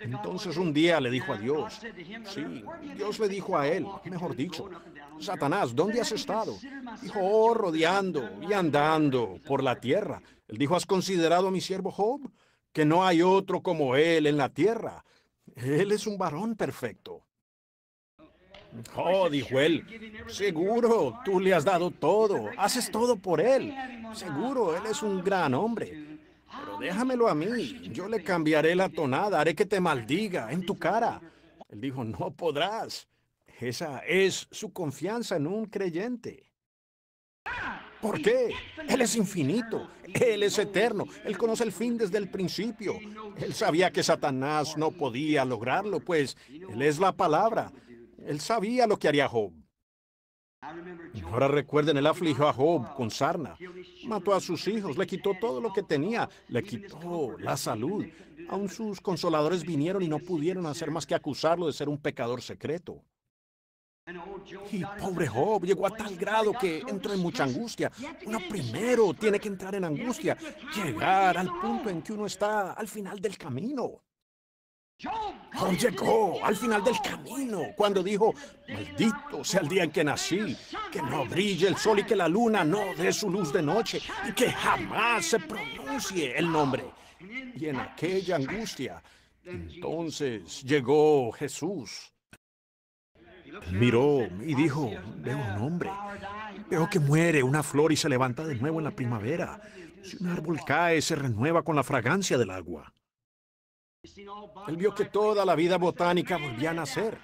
Entonces un día le dijo a Dios, sí, Dios le dijo a él, mejor dicho, Satanás, ¿dónde has estado? Dijo, oh, rodeando y andando por la tierra. Él dijo, ¿has considerado a mi siervo Job? Que no hay otro como él en la tierra. Él es un varón perfecto. Oh, dijo él, seguro, tú le has dado todo, haces todo por él. Seguro, él es un gran hombre. Pero déjamelo a mí, yo le cambiaré la tonada, haré que te maldiga en tu cara. Él dijo, no podrás. Esa es su confianza en un creyente. ¿Por qué? Él es infinito, Él es eterno, Él conoce el fin desde el principio. Él sabía que Satanás no podía lograrlo, pues Él es la palabra. Él sabía lo que haría Job. Ahora recuerden, él afligió a Job con sarna, mató a sus hijos, le quitó todo lo que tenía, le quitó la salud. Aún sus consoladores vinieron y no pudieron hacer más que acusarlo de ser un pecador secreto. Y pobre Job llegó a tal grado que entró en mucha angustia. Uno primero tiene que entrar en angustia, llegar al punto en que uno está al final del camino. Hoy llegó al final del camino cuando dijo, maldito sea el día en que nací, que no brille el sol y que la luna no dé su luz de noche y que jamás se pronuncie el nombre. Y en aquella angustia, entonces llegó Jesús. Miró y dijo, veo un hombre, veo que muere una flor y se levanta de nuevo en la primavera. Si un árbol cae, se renueva con la fragancia del agua. Él vio que toda la vida botánica volvía a nacer.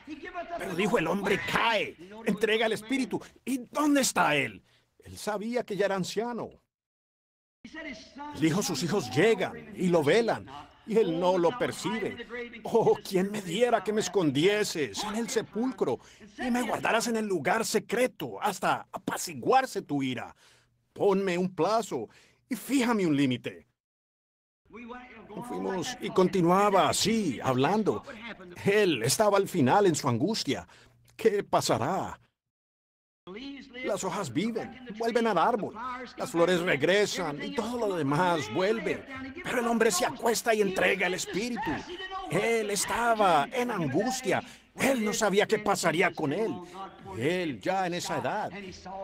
Pero dijo el hombre, cae, entrega el espíritu. ¿Y dónde está él? Él sabía que ya era anciano. Dijo, sus hijos llegan y lo velan, y él no lo percibe. Oh, ¿quién me diera que me escondieses en el sepulcro y me guardaras en el lugar secreto hasta apaciguarse tu ira? Ponme un plazo y fíjame un límite. Fuimos y continuaba así, hablando. Él estaba al final en su angustia. ¿Qué pasará? Las hojas viven, vuelven al árbol, las flores regresan y todo lo demás vuelve. Pero el hombre se acuesta y entrega el espíritu. Él estaba en angustia. Él no sabía qué pasaría con él. Él ya en esa edad.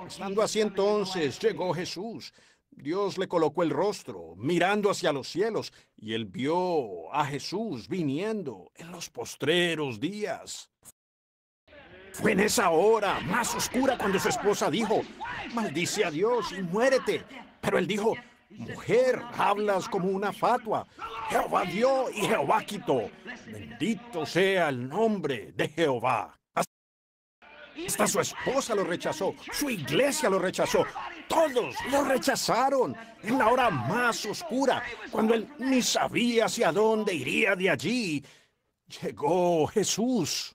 Estando así entonces llegó Jesús. Dios le colocó el rostro, mirando hacia los cielos, y él vio a Jesús viniendo en los postreros días. Fue en esa hora más oscura cuando su esposa dijo, maldice a Dios y muérete. Pero él dijo, mujer, hablas como una fatua. Jehová dio y Jehová quitó. Bendito sea el nombre de Jehová. Hasta su esposa lo rechazó, su iglesia lo rechazó, todos lo rechazaron en la hora más oscura, cuando él ni sabía hacia dónde iría de allí. Llegó Jesús.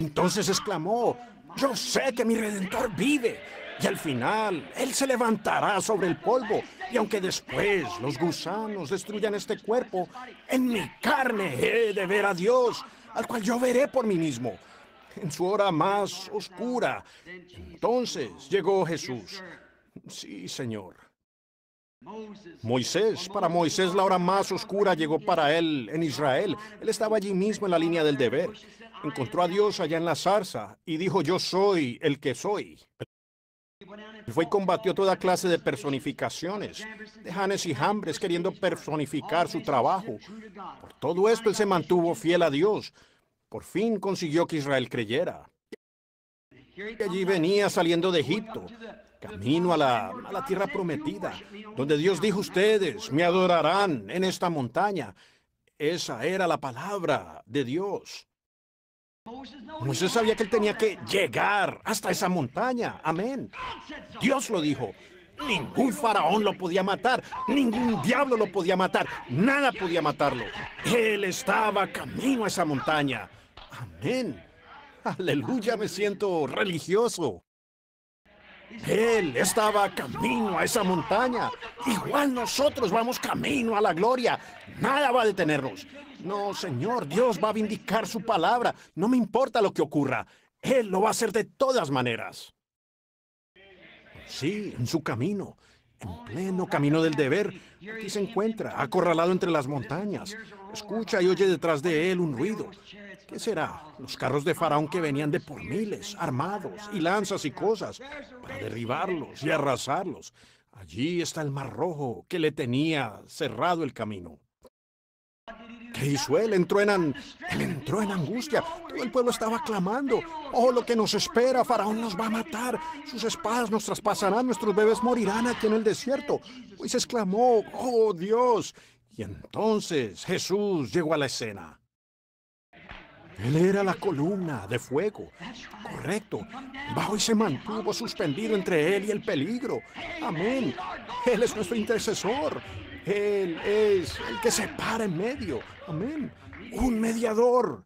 Entonces exclamó, yo sé que mi redentor vive. Y al final, Él se levantará sobre el polvo. Y aunque después los gusanos destruyan este cuerpo, en mi carne he de ver a Dios, al cual yo veré por mí mismo en su hora más oscura. Entonces llegó Jesús. Sí, Señor. Moisés, para Moisés la hora más oscura llegó para él en Israel. Él estaba allí mismo en la línea del deber. Encontró a Dios allá en la zarza y dijo, yo soy el que soy. Fue y combatió toda clase de personificaciones, de Hanes y Hambres queriendo personificar su trabajo. Por todo esto él se mantuvo fiel a Dios. Por fin consiguió que Israel creyera. Y allí venía saliendo de Egipto, camino a la, a la tierra prometida, donde Dios dijo, ustedes me adorarán en esta montaña. Esa era la palabra de Dios. Moisés sabía que él tenía que llegar hasta esa montaña. Amén. Dios lo dijo. Ningún faraón lo podía matar, ningún diablo lo podía matar, nada podía matarlo. Él estaba camino a esa montaña. Amén. Aleluya, me siento religioso. Él estaba camino a esa montaña. Igual nosotros vamos camino a la gloria. Nada va a detenernos. No, Señor, Dios va a vindicar su palabra. No me importa lo que ocurra. Él lo va a hacer de todas maneras. Sí, en su camino, en pleno camino del deber. Aquí se encuentra, acorralado entre las montañas. Escucha y oye detrás de él un ruido. ¿Qué será? Los carros de Faraón que venían de por miles, armados, y lanzas y cosas, para derribarlos y arrasarlos. Allí está el Mar Rojo, que le tenía cerrado el camino. ¿Qué hizo él? Entró en, entró en angustia. Todo el pueblo estaba clamando. Oh, lo que nos espera. Faraón nos va a matar. Sus espadas nos traspasarán. Nuestros bebés morirán aquí en el desierto. Pues exclamó, oh Dios. Y entonces Jesús llegó a la escena. Él era la columna de fuego. Correcto. Bajo y se mantuvo suspendido entre él y el peligro. Amén. Él es nuestro intercesor. Él es el que se para en medio. Amén. Un mediador.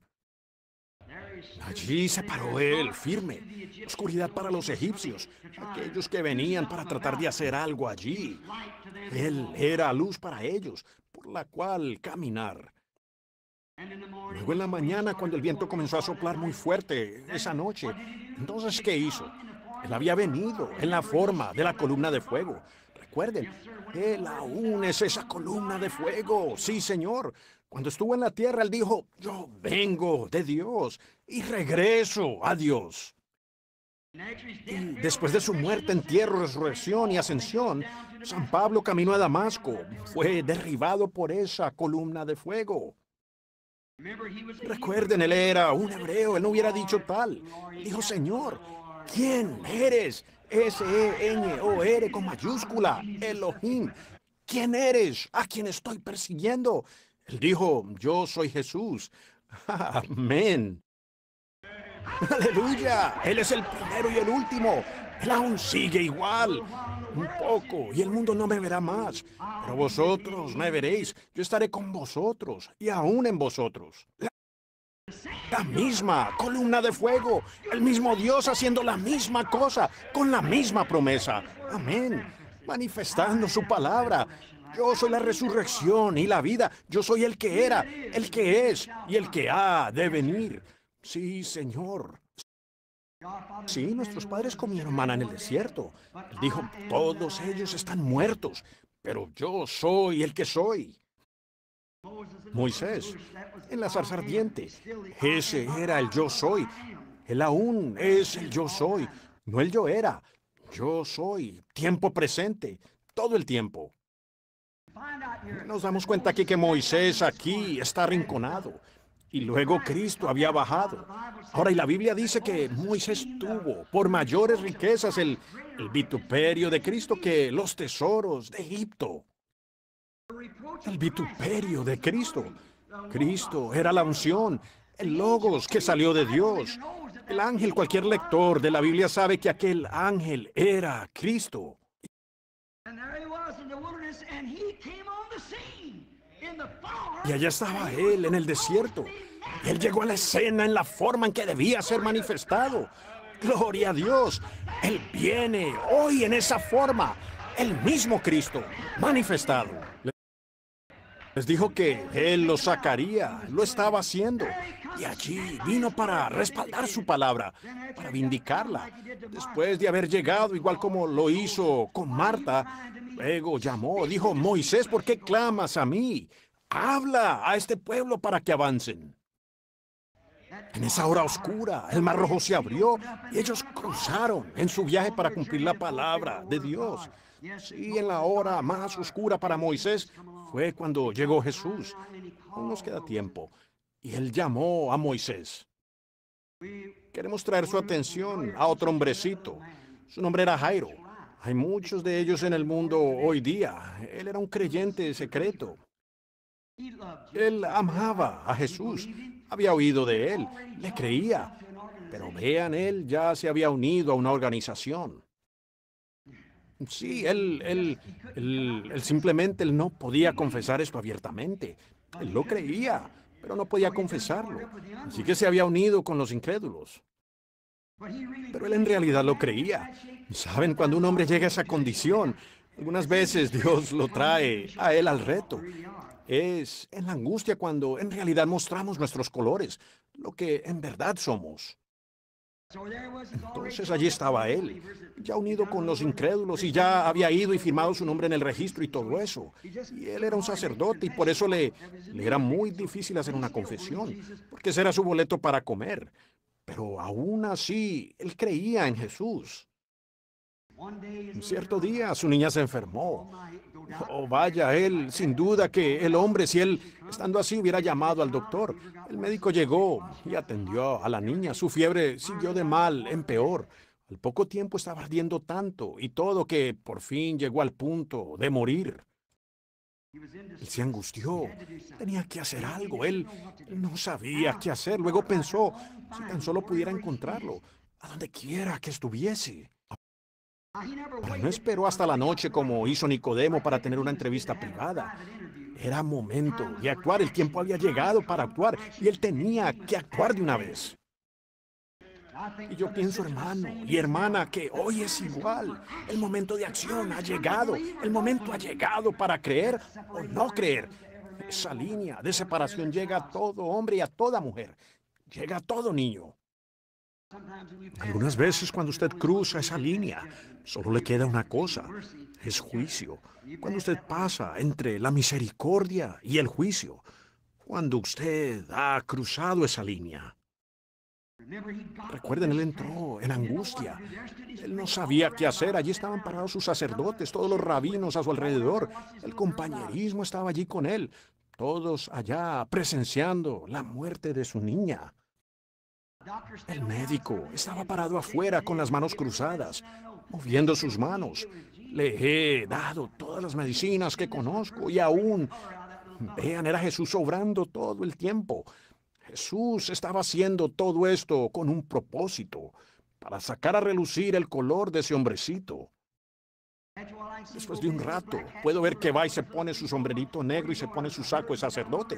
Allí se paró él, firme. Oscuridad para los egipcios, aquellos que venían para tratar de hacer algo allí. Él era luz para ellos, por la cual caminar. Luego en la mañana, cuando el viento comenzó a soplar muy fuerte esa noche, entonces, ¿qué hizo? Él había venido en la forma de la columna de fuego. Recuerden, él aún es esa columna de fuego. Sí, Señor. Cuando estuvo en la tierra, él dijo, yo vengo de Dios y regreso a Dios. después de su muerte, entierro, resurrección y ascensión, San Pablo caminó a Damasco. Fue derribado por esa columna de fuego. Recuerden, él era un hebreo, él no hubiera dicho tal. Dijo, Señor, ¿quién eres? S-E-N-O-R con mayúscula, Elohim. ¿Quién eres? ¿A quién estoy persiguiendo? Él dijo, yo soy Jesús. Amén. Aleluya. Él es el primero y el último. Él aún sigue igual un poco, y el mundo no me verá más. Pero vosotros me veréis, yo estaré con vosotros, y aún en vosotros. La, la misma columna de fuego, el mismo Dios haciendo la misma cosa, con la misma promesa. Amén. Manifestando su palabra. Yo soy la resurrección y la vida. Yo soy el que era, el que es y el que ha de venir. Sí, Señor. Sí, nuestros padres comieron maná en el desierto. Él dijo, todos ellos están muertos, pero yo soy el que soy. Moisés, en la zarza ardiente, ese era el yo soy. Él aún es el yo soy, no el yo era. Yo soy, tiempo presente, todo el tiempo. Nos damos cuenta aquí que Moisés aquí está arrinconado y luego Cristo había bajado. Ahora, y la Biblia dice que Moisés tuvo por mayores riquezas el, vituperio de Cristo que los tesoros de Egipto. El vituperio de Cristo. Cristo era la unción, el logos que salió de Dios. El ángel, cualquier lector de la Biblia sabe que aquel ángel era Cristo. Y allá estaba él, en el desierto. Él llegó a la escena en la forma en que debía ser manifestado. Gloria a Dios. Él viene hoy en esa forma. El mismo Cristo manifestado. Les dijo que Él lo sacaría, lo estaba haciendo. Y allí vino para respaldar su palabra, para vindicarla. Después de haber llegado, igual como lo hizo con Marta, Luego llamó, dijo, Moisés, ¿por qué clamas a mí? Habla a este pueblo para que avancen. En esa hora oscura, el mar rojo se abrió y ellos cruzaron en su viaje para cumplir la palabra de Dios. Sí, en la hora más oscura para Moisés fue cuando llegó Jesús. No nos queda tiempo. Y él llamó a Moisés. Queremos traer su atención a otro hombrecito. Su nombre era Jairo. Hay muchos de ellos en el mundo hoy día. Él era un creyente secreto. Él amaba a Jesús, había oído de él, le creía, pero vean, él ya se había unido a una organización. Sí, él, él, simplemente él no podía confesar esto abiertamente. Él lo creía, pero no podía confesarlo. Así que se había unido con los incrédulos. Pero él en realidad lo creía. Saben, cuando un hombre llega a esa condición, algunas veces Dios lo trae a él al reto. Es en la angustia cuando en realidad mostramos nuestros colores, lo que en verdad somos. Entonces allí estaba él, ya unido con los incrédulos y ya había ido y firmado su nombre en el registro y todo eso. Y él era un sacerdote y por eso le, era muy difícil hacer una confesión, porque ese era su boleto para comer. Pero aún así, él creía en Jesús. Un cierto día su niña se enfermó. Oh, vaya, él, sin duda que el hombre, si él, estando así, hubiera llamado al doctor. El médico llegó y atendió a la niña. Su fiebre siguió de mal en peor. Al poco tiempo estaba ardiendo tanto y todo que por fin llegó al punto de morir. Él se angustió. Tenía que hacer algo. Él, no sabía qué hacer. Luego pensó, si tan solo pudiera encontrarlo, a donde quiera que estuviese. Pero no esperó hasta la noche como hizo Nicodemo para tener una entrevista privada. Era momento de actuar. El tiempo había llegado para actuar y él tenía que actuar de una vez. Y yo pienso, hermano y hermana, que hoy es igual. El momento de acción ha llegado. El momento ha llegado para creer o no creer. Esa línea de separación llega a todo hombre y a toda mujer. Llega a todo niño. Algunas veces cuando usted cruza esa línea, solo le queda una cosa, es juicio. Cuando usted pasa entre la misericordia y el juicio, cuando usted ha cruzado esa línea, Recuerden, él entró en angustia. Él no sabía qué hacer. Allí estaban parados sus sacerdotes, todos los rabinos a su alrededor. El compañerismo estaba allí con él. Todos allá presenciando la muerte de su niña. El médico estaba parado afuera con las manos cruzadas, moviendo sus manos. Le he dado todas las medicinas que conozco y aún, vean, era Jesús obrando todo el tiempo. Jesús estaba haciendo todo esto con un propósito, para sacar a relucir el color de ese hombrecito. Después de un rato, puedo ver que va y se pone su sombrerito negro y se pone su saco de sacerdote.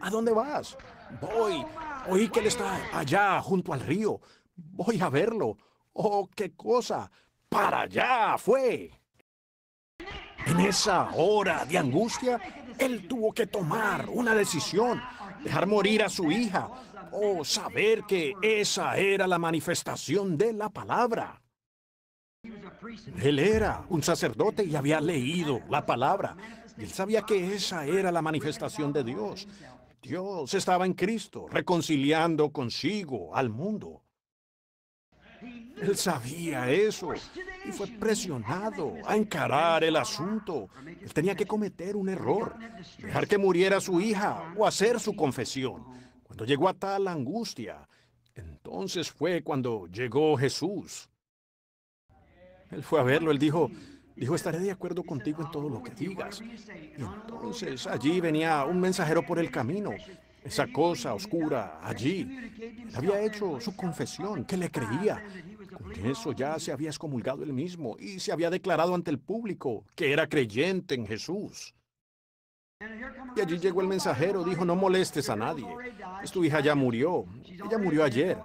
¿A dónde vas? Voy. Oí que él está allá, junto al río. Voy a verlo. ¡Oh, qué cosa! ¡Para allá fue! En esa hora de angustia, él tuvo que tomar una decisión dejar morir a su hija, o saber que esa era la manifestación de la palabra. Él era un sacerdote y había leído la palabra. Él sabía que esa era la manifestación de Dios. Dios estaba en Cristo, reconciliando consigo al mundo. Él sabía eso y fue presionado a encarar el asunto. Él tenía que cometer un error, dejar que muriera su hija o hacer su confesión. Cuando llegó a tal angustia, entonces fue cuando llegó Jesús. Él fue a verlo, él dijo, dijo, estaré de acuerdo contigo en todo lo que digas. entonces allí venía un mensajero por el camino, esa cosa oscura allí. Él había hecho su confesión, que le creía. Con eso ya se había excomulgado él mismo y se había declarado ante el público que era creyente en Jesús. Y allí llegó el mensajero, dijo, no molestes a nadie. Es tu hija ya murió. Ella murió ayer.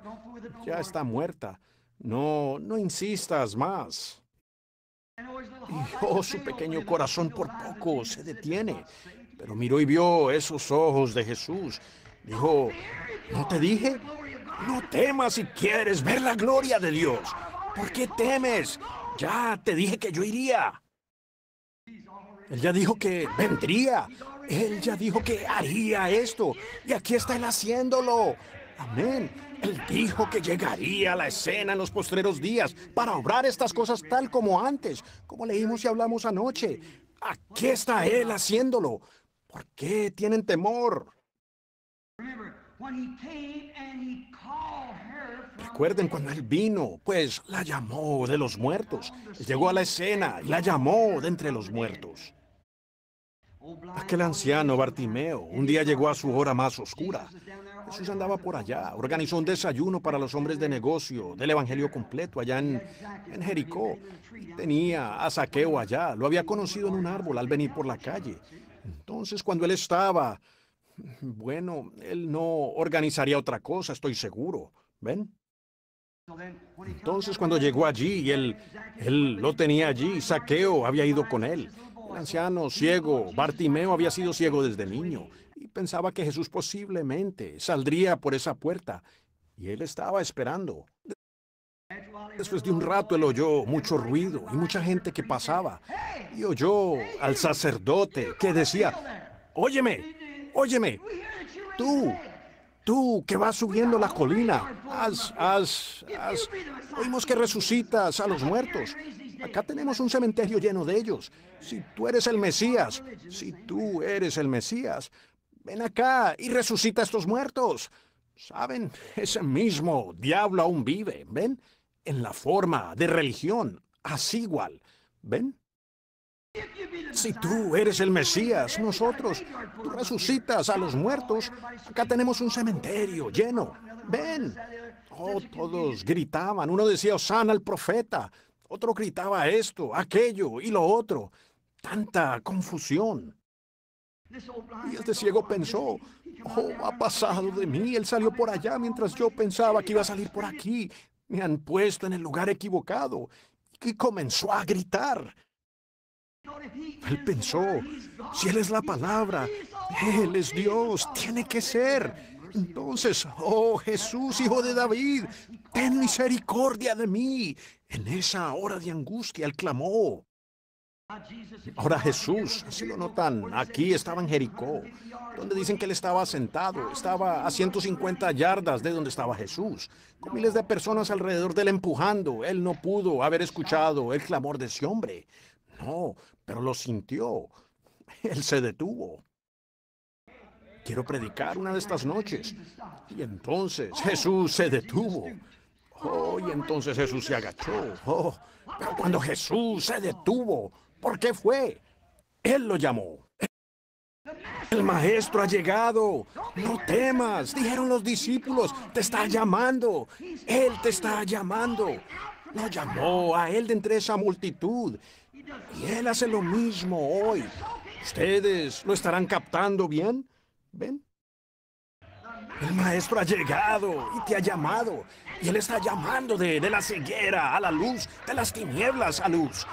Ya está muerta. No, no insistas más. Y oh, su pequeño corazón por poco se detiene. Pero miró y vio esos ojos de Jesús. Dijo, ¿no te dije? No temas si quieres ver la gloria de Dios. ¿Por qué temes? Ya te dije que yo iría. Él ya dijo que vendría. Él ya dijo que haría esto. Y aquí está él haciéndolo. Amén. Él dijo que llegaría a la escena en los postreros días para obrar estas cosas tal como antes, como leímos y hablamos anoche. Aquí está él haciéndolo. ¿Por qué tienen temor? Recuerden cuando él vino, pues la llamó de los muertos. Llegó a la escena y la llamó de entre los muertos. Aquel anciano Bartimeo un día llegó a su hora más oscura. Jesús andaba por allá, organizó un desayuno para los hombres de negocio del Evangelio completo allá en, en Jericó. Tenía a Saqueo allá, lo había conocido en un árbol al venir por la calle. Entonces cuando él estaba bueno, él no organizaría otra cosa, estoy seguro. ¿Ven? Entonces cuando llegó allí, él, él lo tenía allí, Saqueo había ido con él. El anciano ciego, Bartimeo había sido ciego desde niño y pensaba que Jesús posiblemente saldría por esa puerta y él estaba esperando. Después de un rato él oyó mucho ruido y mucha gente que pasaba y oyó al sacerdote que decía, Óyeme, Óyeme, tú, tú que vas subiendo la colina, haz, haz, haz. Oímos que resucitas a los muertos. Acá tenemos un cementerio lleno de ellos. Si tú eres el Mesías, si tú eres el Mesías, ven acá y resucita a estos muertos. ¿Saben? Ese mismo diablo aún vive, ¿ven? En la forma de religión, así igual. ¿Ven? Si tú eres el Mesías, nosotros, tú resucitas a los muertos. Acá tenemos un cementerio lleno. Ven. Oh, todos gritaban. Uno decía, ¡Sana al profeta. Otro gritaba esto, aquello y lo otro. Tanta confusión. Y este ciego pensó, oh, ha pasado de mí. Él salió por allá mientras yo pensaba que iba a salir por aquí. Me han puesto en el lugar equivocado. Y comenzó a gritar. Él pensó, si Él es la palabra, Él es Dios, tiene que ser. Entonces, oh Jesús, hijo de David, ten misericordia de mí. En esa hora de angustia, Él clamó. Ahora Jesús, así lo notan, aquí estaba en Jericó, donde dicen que él estaba sentado, estaba a 150 yardas de donde estaba Jesús, miles de personas alrededor de él empujando. Él no pudo haber escuchado el clamor de ese hombre. No, pero lo sintió. Él se detuvo. Quiero predicar una de estas noches. Y entonces oh, Jesús se detuvo. Oh, y entonces Jesús se agachó. Oh, pero cuando Jesús se detuvo, ¿por qué fue? Él lo llamó. El maestro ha llegado. No temas, dijeron los discípulos. Te está llamando. Él te está llamando. Lo llamó a él de entre esa multitud y él hace lo mismo hoy. ¿Ustedes lo estarán captando bien? ¿Ven? El maestro ha llegado y te ha llamado. Y él está llamando de, la ceguera a la luz, de las tinieblas a luz.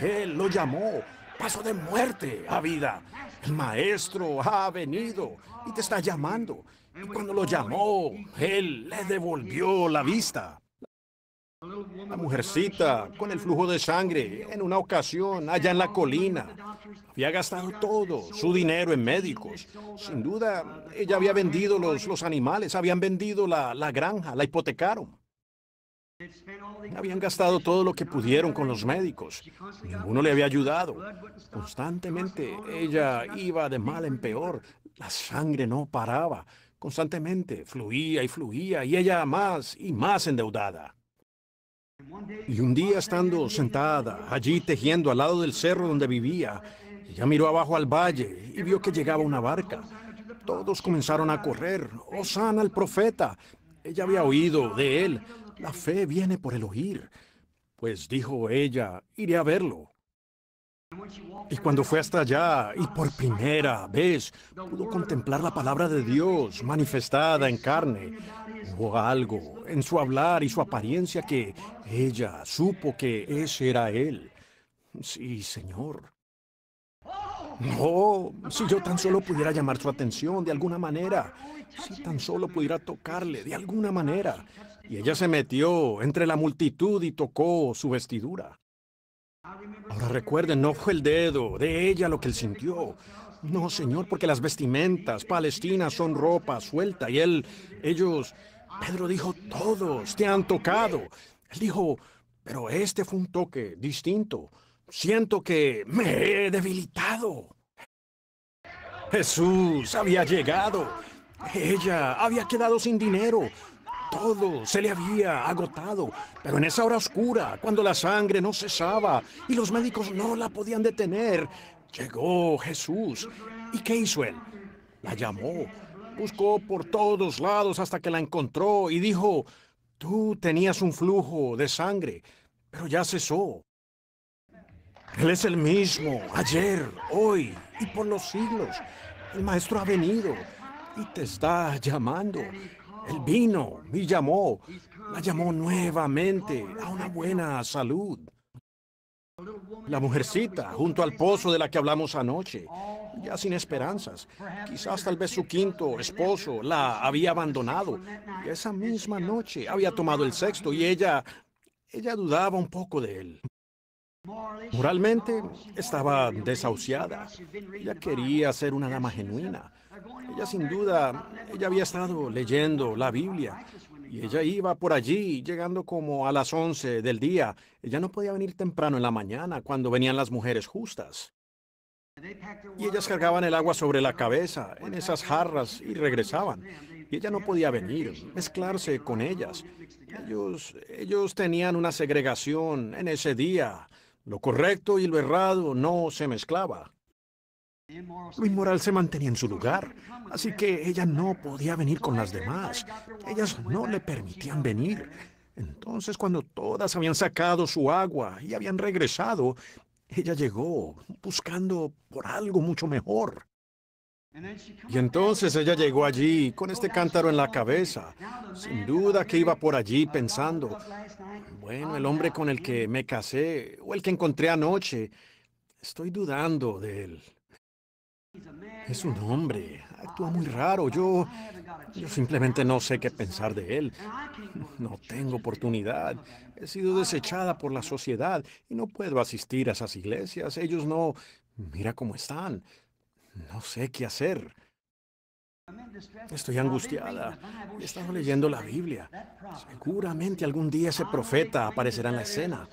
Y él lo llamó paso de muerte a vida. El maestro ha venido y te está llamando. Y cuando lo llamó, él le devolvió la vista. La mujercita con el flujo de sangre en una ocasión allá en la colina había gastado todo su dinero en médicos. Sin duda, ella había vendido los, animales, habían vendido la, la granja, la hipotecaron. Habían gastado todo lo que pudieron con los médicos. Ninguno le había ayudado. Constantemente ella iba de mal en peor. La sangre no paraba. Constantemente fluía y fluía y ella más y más endeudada. Y un día estando sentada allí tejiendo al lado del cerro donde vivía, ella miró abajo al valle y vio que llegaba una barca. Todos comenzaron a correr. Osana oh, el profeta. Ella había oído de él. La fe viene por el oír. Pues dijo ella, iré a verlo. Y cuando fue hasta allá y por primera vez pudo contemplar la palabra de Dios manifestada en carne, Hubo algo en su hablar y su apariencia que ella supo que ese era él. Sí, señor. No, si yo tan solo pudiera llamar su atención de alguna manera, si tan solo pudiera tocarle de alguna manera. Y ella se metió entre la multitud y tocó su vestidura. Ahora recuerden, no fue el dedo de ella lo que él sintió. No, señor, porque las vestimentas palestinas son ropa suelta y él, ellos, Pedro dijo, todos te han tocado. Él dijo, pero este fue un toque distinto. Siento que me he debilitado. Jesús había llegado. Ella había quedado sin dinero. Todo se le había agotado. Pero en esa hora oscura, cuando la sangre no cesaba y los médicos no la podían detener, llegó Jesús. ¿Y qué hizo él? La llamó Buscó por todos lados hasta que la encontró y dijo, tú tenías un flujo de sangre, pero ya cesó. Él es el mismo, ayer, hoy y por los siglos. El maestro ha venido y te está llamando. Él vino y llamó. La llamó nuevamente a una buena salud. La mujercita junto al pozo de la que hablamos anoche ya sin esperanzas. Quizás tal vez su quinto esposo la había abandonado. esa misma noche había tomado el sexto y ella, ella dudaba un poco de él. Moralmente estaba desahuciada. Ella quería ser una dama genuina. Ella sin duda, ella había estado leyendo la Biblia y ella iba por allí, llegando como a las 11 del día. Ella no podía venir temprano en la mañana cuando venían las mujeres justas. Y ellas cargaban el agua sobre la cabeza, en esas jarras, y regresaban. Y ella no podía venir, mezclarse con ellas. Ellos, ellos tenían una segregación en ese día. Lo correcto y lo errado no se mezclaba. Lo inmoral se mantenía en su lugar, así que ella no podía venir con las demás. Ellas no le permitían venir. Entonces, cuando todas habían sacado su agua y habían regresado, ella llegó buscando por algo mucho mejor. Y entonces ella llegó allí con este cántaro en la cabeza. Sin duda que iba por allí pensando, bueno, oh, el hombre con el que me casé o el que encontré anoche, estoy dudando de él. Es un hombre, actúa muy raro. Yo, yo simplemente no sé qué pensar de él. No tengo oportunidad. He sido desechada por la sociedad y no puedo asistir a esas iglesias. Ellos no... Mira cómo están. No sé qué hacer. Estoy angustiada. He estado leyendo la Biblia. Seguramente algún día ese profeta aparecerá en la escena.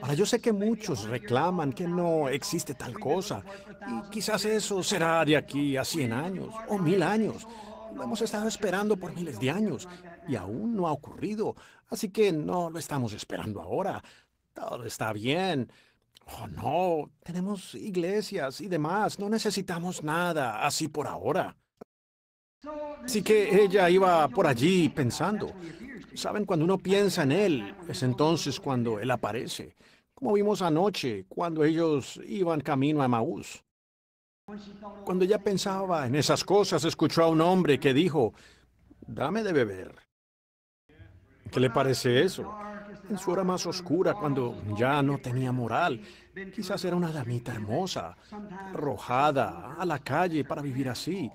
Ahora yo sé que muchos reclaman que no existe tal cosa. Y quizás eso será de aquí a 100 años o mil años. Lo hemos estado esperando por miles de años y aún no ha ocurrido. Así que no lo estamos esperando ahora. Todo está bien. Oh, no, tenemos iglesias y demás. No necesitamos nada así por ahora. Así que ella iba por allí pensando. Saben, cuando uno piensa en Él, es entonces cuando Él aparece. Como vimos anoche, cuando ellos iban camino a Maús. Cuando ella pensaba en esas cosas, escuchó a un hombre que dijo, dame de beber. ¿Qué le parece eso? En su hora más oscura, cuando ya no tenía moral, quizás era una damita hermosa, arrojada a la calle para vivir así.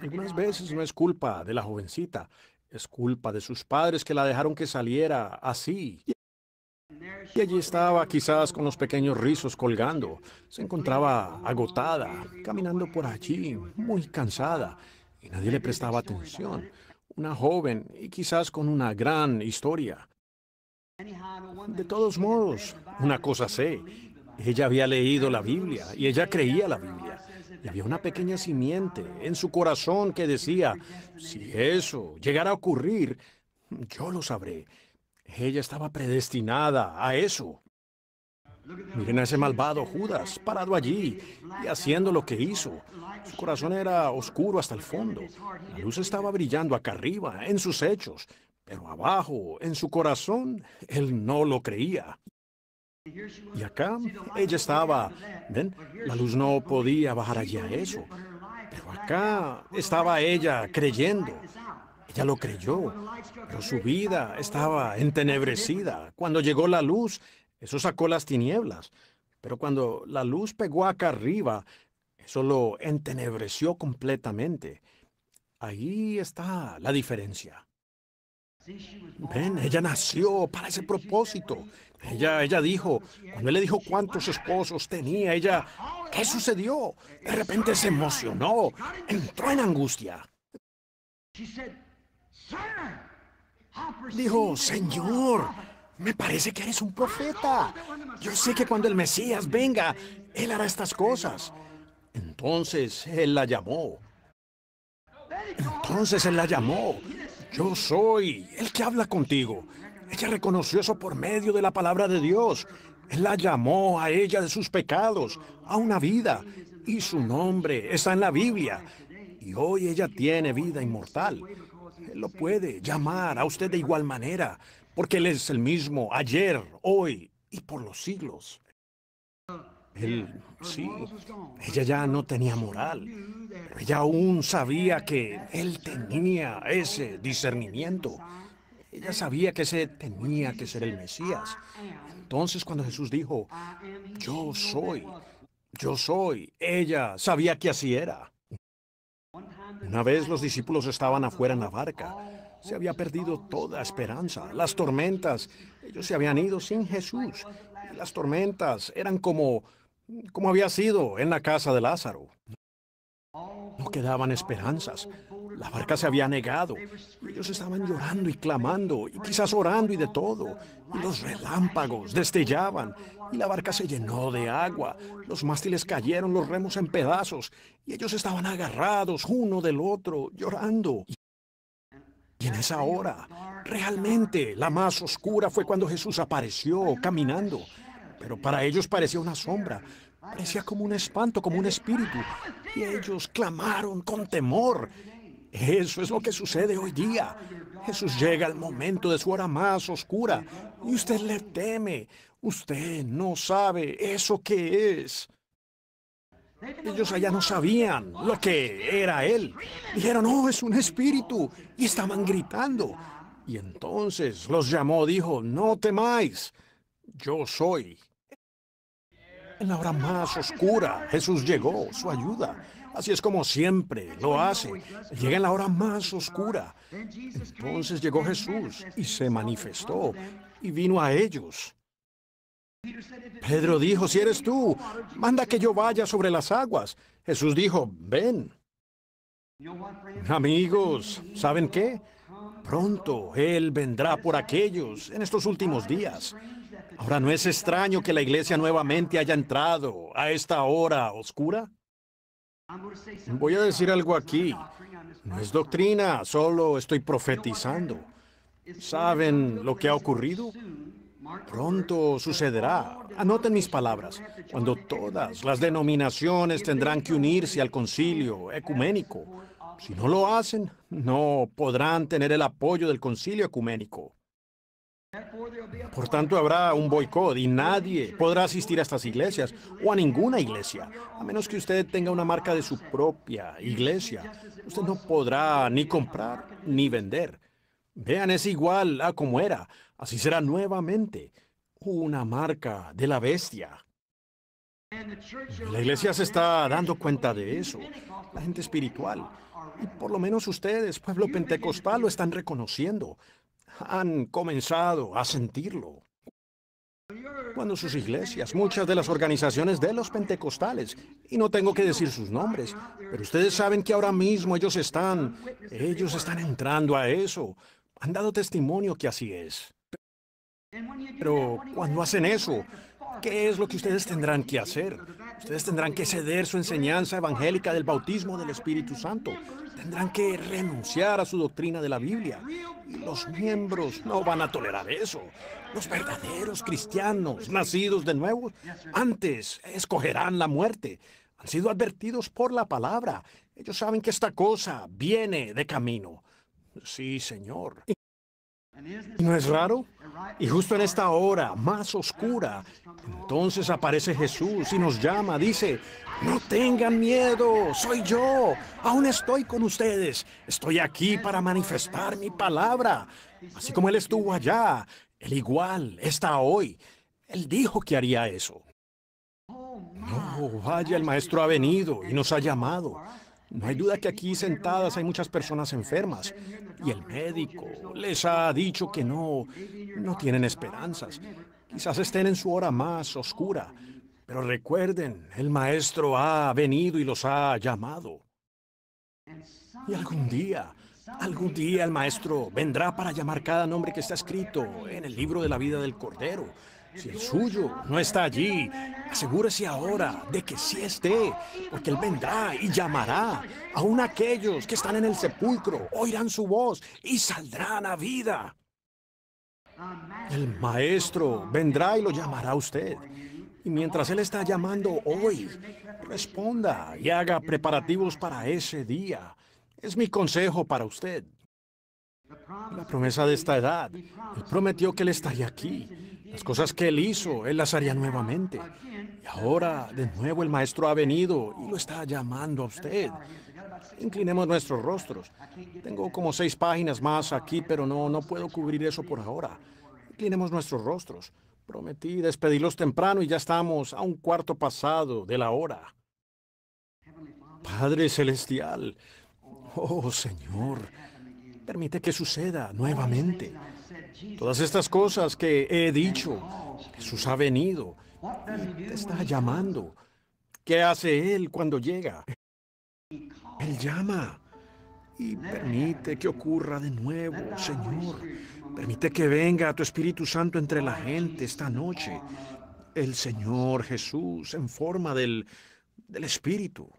Algunas veces no es culpa de la jovencita, es culpa de sus padres que la dejaron que saliera así. Y allí estaba, quizás con los pequeños rizos colgando. Se encontraba agotada, caminando por allí, muy cansada, y nadie le prestaba atención una joven y quizás con una gran historia. De todos modos, una cosa sé, ella había leído la Biblia y ella creía la Biblia. Y había una pequeña simiente en su corazón que decía, si eso llegara a ocurrir, yo lo sabré. Ella estaba predestinada a eso. Miren a ese malvado Judas parado allí y haciendo lo que hizo. Su corazón era oscuro hasta el fondo. La luz estaba brillando acá arriba, en sus hechos, pero abajo, en su corazón, él no lo creía. Y acá ella estaba, ven, la luz no podía bajar allí a eso, pero acá estaba ella creyendo. Ella lo creyó, pero su vida estaba entenebrecida. Cuando llegó la luz, eso sacó las tinieblas. Pero cuando la luz pegó acá arriba, eso lo entenebreció completamente. Ahí está la diferencia. Ven, ella nació para ese propósito. Ella, ella dijo, cuando él le dijo cuántos esposos tenía, ella, ¿qué sucedió? De repente se emocionó, entró en angustia. Dijo, Señor, me parece que eres un profeta. Yo sé que cuando el Mesías venga, Él hará estas cosas. Entonces Él la llamó. Entonces Él la llamó. Yo soy el que habla contigo. Ella reconoció eso por medio de la palabra de Dios. Él la llamó a ella de sus pecados, a una vida. Y su nombre está en la Biblia. Y hoy ella tiene vida inmortal. Él lo puede llamar a usted de igual manera porque Él es el mismo ayer, hoy y por los siglos. Él, sí, ella ya no tenía moral, ella aún sabía que Él tenía ese discernimiento. Ella sabía que ese tenía que ser el Mesías. Entonces cuando Jesús dijo, yo soy, yo soy, ella sabía que así era. Una vez los discípulos estaban afuera en la barca se había perdido toda esperanza. Las tormentas, ellos se habían ido sin Jesús. las tormentas eran como, como había sido en la casa de Lázaro. No quedaban esperanzas. La barca se había negado. Ellos estaban llorando y clamando, y quizás orando y de todo. Y los relámpagos destellaban, y la barca se llenó de agua. Los mástiles cayeron, los remos en pedazos, y ellos estaban agarrados uno del otro, llorando. Y en esa hora, realmente, la más oscura fue cuando Jesús apareció caminando. Pero para ellos parecía una sombra, parecía como un espanto, como un espíritu. Y ellos clamaron con temor. Eso es lo que sucede hoy día. Jesús llega al momento de su hora más oscura y usted le teme. Usted no sabe eso que es. Ellos allá no sabían lo que era él. Dijeron, no, oh, es un espíritu. Y estaban gritando. Y entonces los llamó, dijo, no temáis, yo soy. En la hora más oscura, Jesús llegó, su ayuda. Así es como siempre lo hace. Llega en la hora más oscura. Entonces llegó Jesús y se manifestó y vino a ellos. Pedro dijo, si eres tú, manda que yo vaya sobre las aguas. Jesús dijo, ven. Amigos, ¿saben qué? Pronto Él vendrá por aquellos en estos últimos días. Ahora, ¿no es extraño que la iglesia nuevamente haya entrado a esta hora oscura? Voy a decir algo aquí. No es doctrina, solo estoy profetizando. ¿Saben lo que ha ocurrido? Pronto sucederá. Anoten mis palabras. Cuando todas las denominaciones tendrán que unirse al concilio ecuménico. Si no lo hacen, no podrán tener el apoyo del concilio ecuménico. Por tanto, habrá un boicot y nadie podrá asistir a estas iglesias o a ninguna iglesia, a menos que usted tenga una marca de su propia iglesia. Usted no podrá ni comprar ni vender. Vean, es igual a como era. Así será nuevamente una marca de la bestia. La iglesia se está dando cuenta de eso, la gente espiritual. Y por lo menos ustedes, pueblo pentecostal, lo están reconociendo. Han comenzado a sentirlo. Cuando sus iglesias, muchas de las organizaciones de los pentecostales, y no tengo que decir sus nombres, pero ustedes saben que ahora mismo ellos están, ellos están entrando a eso, han dado testimonio que así es. Pero cuando hacen eso, ¿qué es lo que ustedes tendrán que hacer? Ustedes tendrán que ceder su enseñanza evangélica del bautismo del Espíritu Santo. Tendrán que renunciar a su doctrina de la Biblia. los miembros no van a tolerar eso. Los verdaderos cristianos, nacidos de nuevo, antes escogerán la muerte. Han sido advertidos por la palabra. Ellos saben que esta cosa viene de camino. Sí, Señor. ¿No es raro? Y justo en esta hora más oscura, entonces aparece Jesús y nos llama, dice, no tengan miedo, soy yo, aún estoy con ustedes, estoy aquí para manifestar mi palabra. Así como Él estuvo allá, Él igual está hoy. Él dijo que haría eso. No, vaya, el maestro ha venido y nos ha llamado. No hay duda que aquí sentadas hay muchas personas enfermas y el médico les ha dicho que no, no tienen esperanzas. Quizás estén en su hora más oscura, pero recuerden, el maestro ha venido y los ha llamado. Y algún día, algún día el maestro vendrá para llamar cada nombre que está escrito en el libro de la vida del Cordero si el suyo no está allí, asegúrese ahora de que sí esté, porque Él vendrá y llamará. Aún aquellos que están en el sepulcro oirán su voz y saldrán a vida. El Maestro vendrá y lo llamará a usted. Y mientras Él está llamando hoy, responda y haga preparativos para ese día. Es mi consejo para usted. La promesa de esta edad, Él prometió que Él estaría aquí las cosas que él hizo, él las haría nuevamente. Y ahora, de nuevo, el maestro ha venido y lo está llamando a usted. Inclinemos nuestros rostros. Tengo como seis páginas más aquí, pero no, no puedo cubrir eso por ahora. Inclinemos nuestros rostros. Prometí despedirlos temprano y ya estamos a un cuarto pasado de la hora. Padre Celestial, oh Señor, permite que suceda nuevamente. Todas estas cosas que he dicho, Jesús ha venido, te está llamando. ¿Qué hace Él cuando llega? Él llama y permite que ocurra de nuevo, Señor. Permite que venga tu Espíritu Santo entre la gente esta noche. El Señor Jesús en forma del, del Espíritu.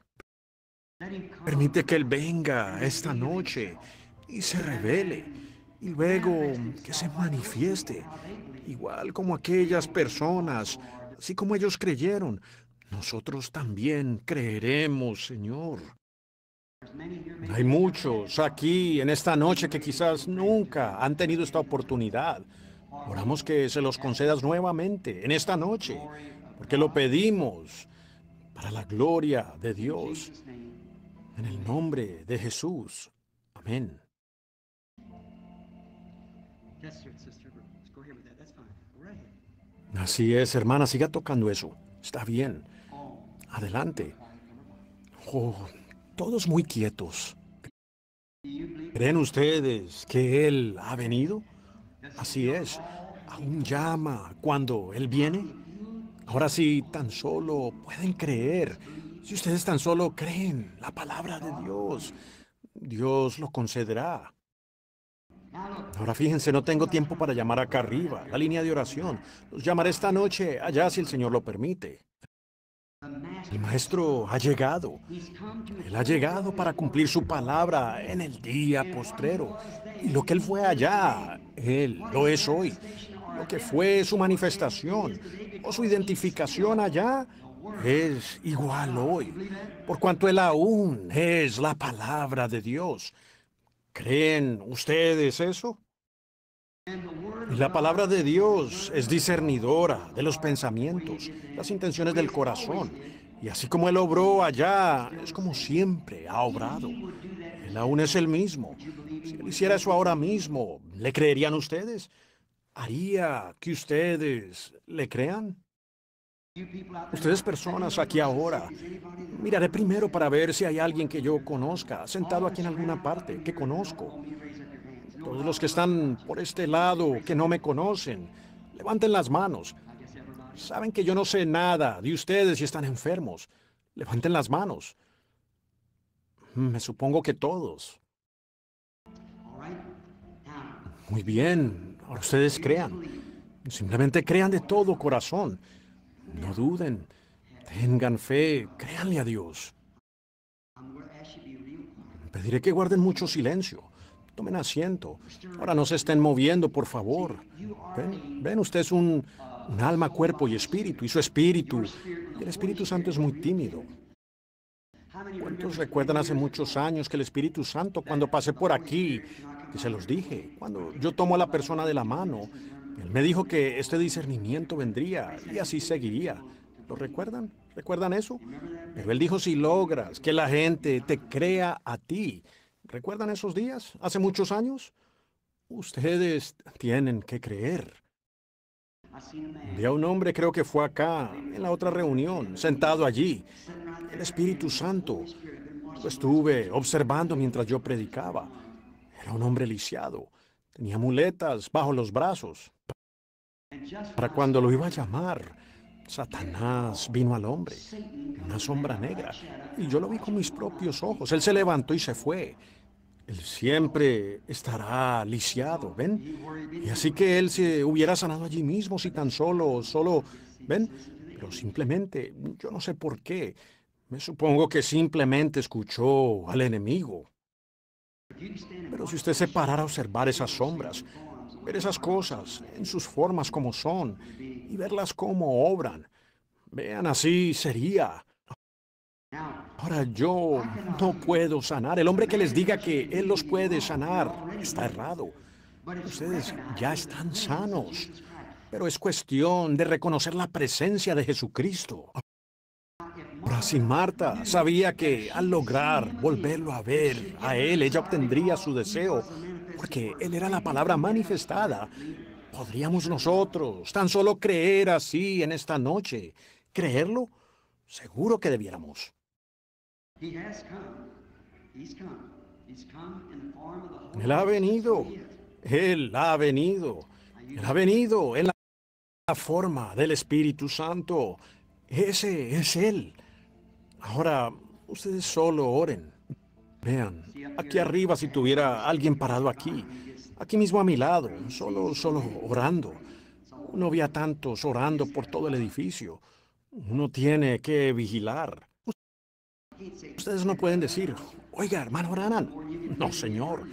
Permite que Él venga esta noche y se revele y luego que se manifieste, igual como aquellas personas, así como ellos creyeron. Nosotros también creeremos, Señor. Hay muchos aquí en esta noche que quizás nunca han tenido esta oportunidad. Oramos que se los concedas nuevamente en esta noche, porque lo pedimos para la gloria de Dios. En el nombre de Jesús. Amén. Así es, hermana, siga tocando eso. Está bien. Oh. Adelante. Oh, todos muy quietos. ¿Creen ustedes que Él ha venido? Así es. Oh. Aún llama cuando Él viene. Ahora sí, tan solo pueden creer. Si ustedes tan solo creen la palabra de Dios, Dios lo concederá. Ahora fíjense, no tengo tiempo para llamar acá arriba, la línea de oración. Los llamaré esta noche, allá si el Señor lo permite. El maestro ha llegado. Él ha llegado para cumplir su palabra en el día postrero. Y lo que él fue allá, él lo es hoy. Lo que fue su manifestación o su identificación allá es igual hoy. Por cuanto él aún es la palabra de Dios. ¿Creen ustedes eso? Y la palabra de Dios es discernidora de los pensamientos, las intenciones del corazón. Y así como Él obró allá, es como siempre ha obrado. Él aún es el mismo. Si Él hiciera eso ahora mismo, ¿le creerían ustedes? ¿Haría que ustedes le crean? Ustedes personas aquí ahora, miraré primero para ver si hay alguien que yo conozca, sentado aquí en alguna parte, que conozco. Todos los que están por este lado, que no me conocen, levanten las manos. Saben que yo no sé nada de ustedes y están enfermos. Levanten las manos. Me supongo que todos. Muy bien, ahora ustedes crean. Simplemente crean de todo corazón. No duden, tengan fe, créanle a Dios. Pediré que guarden mucho silencio. Tomen asiento. Ahora no se estén moviendo, por favor. Ven, usted es un, alma, cuerpo y espíritu, y su espíritu. el Espíritu Santo es muy tímido. ¿Cuántos recuerdan hace muchos años que el Espíritu Santo, cuando pasé por aquí, que se los dije, cuando yo tomo a la persona de la mano, él me dijo que este discernimiento vendría y así seguiría. ¿Lo recuerdan? ¿Recuerdan eso? Pero él dijo, si logras que la gente te crea a ti. ¿Recuerdan esos días? Hace muchos años. Ustedes tienen que creer. Vi a un hombre, creo que fue acá, en la otra reunión, sentado allí. El Espíritu Santo. Lo estuve observando mientras yo predicaba. Era un hombre lisiado. Tenía muletas bajo los brazos. Para cuando lo iba a llamar, Satanás vino al hombre, una sombra negra, y yo lo vi con mis propios ojos. Él se levantó y se fue. Él siempre estará lisiado, ¿ven? Y así que él se hubiera sanado allí mismo si tan solo, solo, ¿ven? Pero simplemente, yo no sé por qué, me supongo que simplemente escuchó al enemigo. Pero si usted se parara a observar esas sombras, ver esas cosas en sus formas como son y verlas como obran, vean así sería. Ahora yo no puedo sanar. El hombre que les diga que él los puede sanar está errado. Ustedes ya están sanos. Pero es cuestión de reconocer la presencia de Jesucristo así Marta sabía que al lograr volverlo a ver a él, ella obtendría su deseo, porque él era la palabra manifestada. ¿Podríamos nosotros tan solo creer así en esta noche? ¿Creerlo? Seguro que debiéramos. Él ha venido. Él ha venido. Él ha venido en la forma del Espíritu Santo. Ese es Él. Ahora, ustedes solo oren. Vean, aquí arriba si tuviera alguien parado aquí, aquí mismo a mi lado, solo, solo orando. Uno ve a tantos orando por todo el edificio. Uno tiene que vigilar. Ustedes no pueden decir, oiga, hermano oranan. No, señor.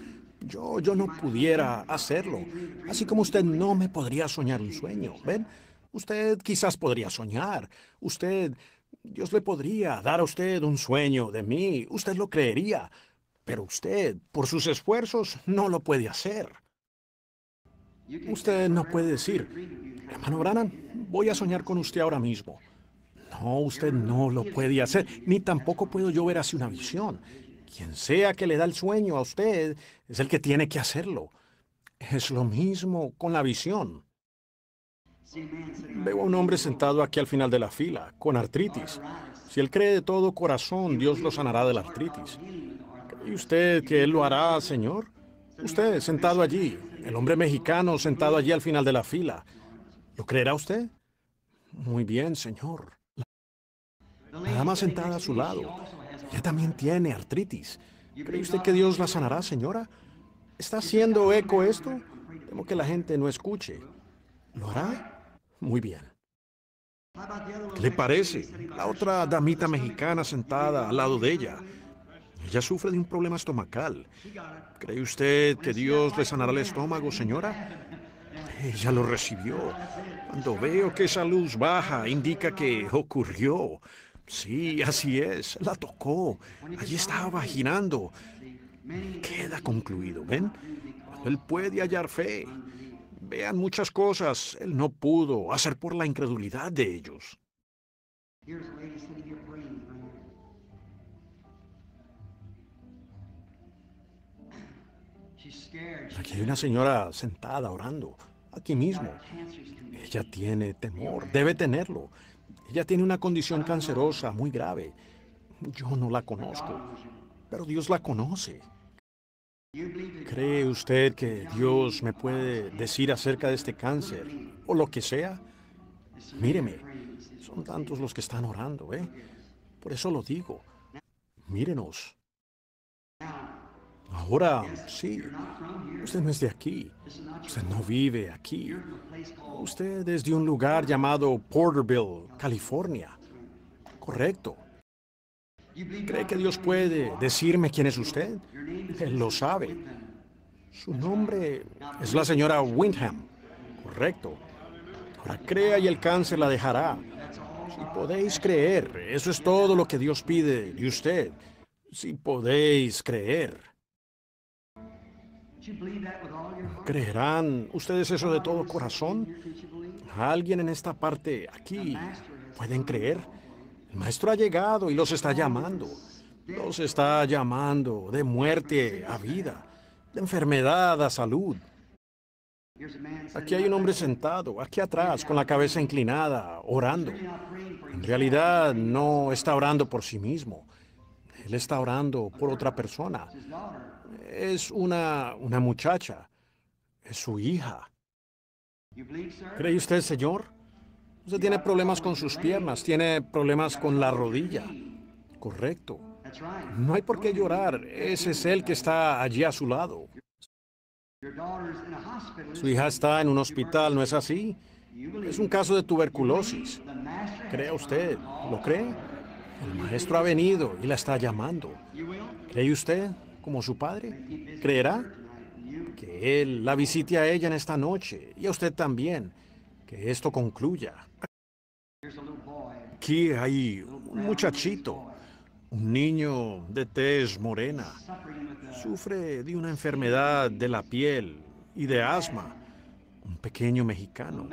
Yo, yo no pudiera hacerlo. Así como usted no me podría soñar un sueño. ¿Ven? Usted quizás podría soñar. Usted Dios le podría dar a usted un sueño de mí, usted lo creería, pero usted, por sus esfuerzos, no lo puede hacer. Usted no puede decir, hermano Branham, voy a soñar con usted ahora mismo. No, usted no lo puede hacer, ni tampoco puedo yo ver así una visión. Quien sea que le da el sueño a usted es el que tiene que hacerlo. Es lo mismo con la visión. Veo a un hombre sentado aquí al final de la fila, con artritis. Si él cree de todo corazón, Dios lo sanará de la artritis. ¿Cree usted que Él lo hará, Señor? Usted, sentado allí, el hombre mexicano sentado allí al final de la fila, ¿lo creerá usted? Muy bien, Señor. La dama sentada a su lado, ella también tiene artritis. ¿Cree usted que Dios la sanará, señora? ¿Está haciendo eco esto? Temo que la gente no escuche. ¿Lo hará? Muy bien. ¿Qué le parece? La otra damita mexicana sentada al lado de ella. Ella sufre de un problema estomacal. ¿Cree usted que Dios le sanará el estómago, señora? Ella lo recibió. Cuando veo que esa luz baja, indica que ocurrió. Sí, así es. La tocó. Allí estaba girando. Queda concluido, ¿ven? Él puede hallar fe. Vean muchas cosas él no pudo hacer por la incredulidad de ellos. Aquí hay una señora sentada orando, aquí mismo. Ella tiene temor, debe tenerlo. Ella tiene una condición cancerosa muy grave. Yo no la conozco, pero Dios la conoce. ¿Cree usted que Dios me puede decir acerca de este cáncer o lo que sea? Míreme, son tantos los que están orando, ¿eh? Por eso lo digo. Mírenos. Ahora, sí, usted no es de aquí. Usted no vive aquí. Usted es de un lugar llamado Porterville, California. Correcto. ¿Cree que Dios puede decirme quién es usted? Él lo sabe. Su nombre es la señora Windham. Correcto. Ahora crea y el cáncer la dejará. Si podéis creer, eso es todo lo que Dios pide de usted. Si podéis creer. ¿Creerán ustedes eso de todo corazón? ¿Alguien en esta parte aquí pueden creer? El maestro ha llegado y los está llamando. Los está llamando de muerte a vida, de enfermedad a salud. Aquí hay un hombre sentado, aquí atrás, con la cabeza inclinada, orando. En realidad no está orando por sí mismo. Él está orando por otra persona. Es una, una muchacha. Es su hija. ¿Cree usted, Señor? Usted tiene problemas con sus piernas, tiene problemas con la rodilla. Correcto. No hay por qué llorar. Ese es el que está allí a su lado. Su hija está en un hospital, ¿no es así? Es un caso de tuberculosis. ¿Cree usted? ¿Lo cree? El maestro ha venido y la está llamando. ¿Cree usted, como su padre? ¿Creerá? Que él la visite a ella en esta noche y a usted también que esto concluya. Aquí hay un muchachito, un niño de tez morena. Sufre de una enfermedad de la piel y de asma. Un pequeño mexicano.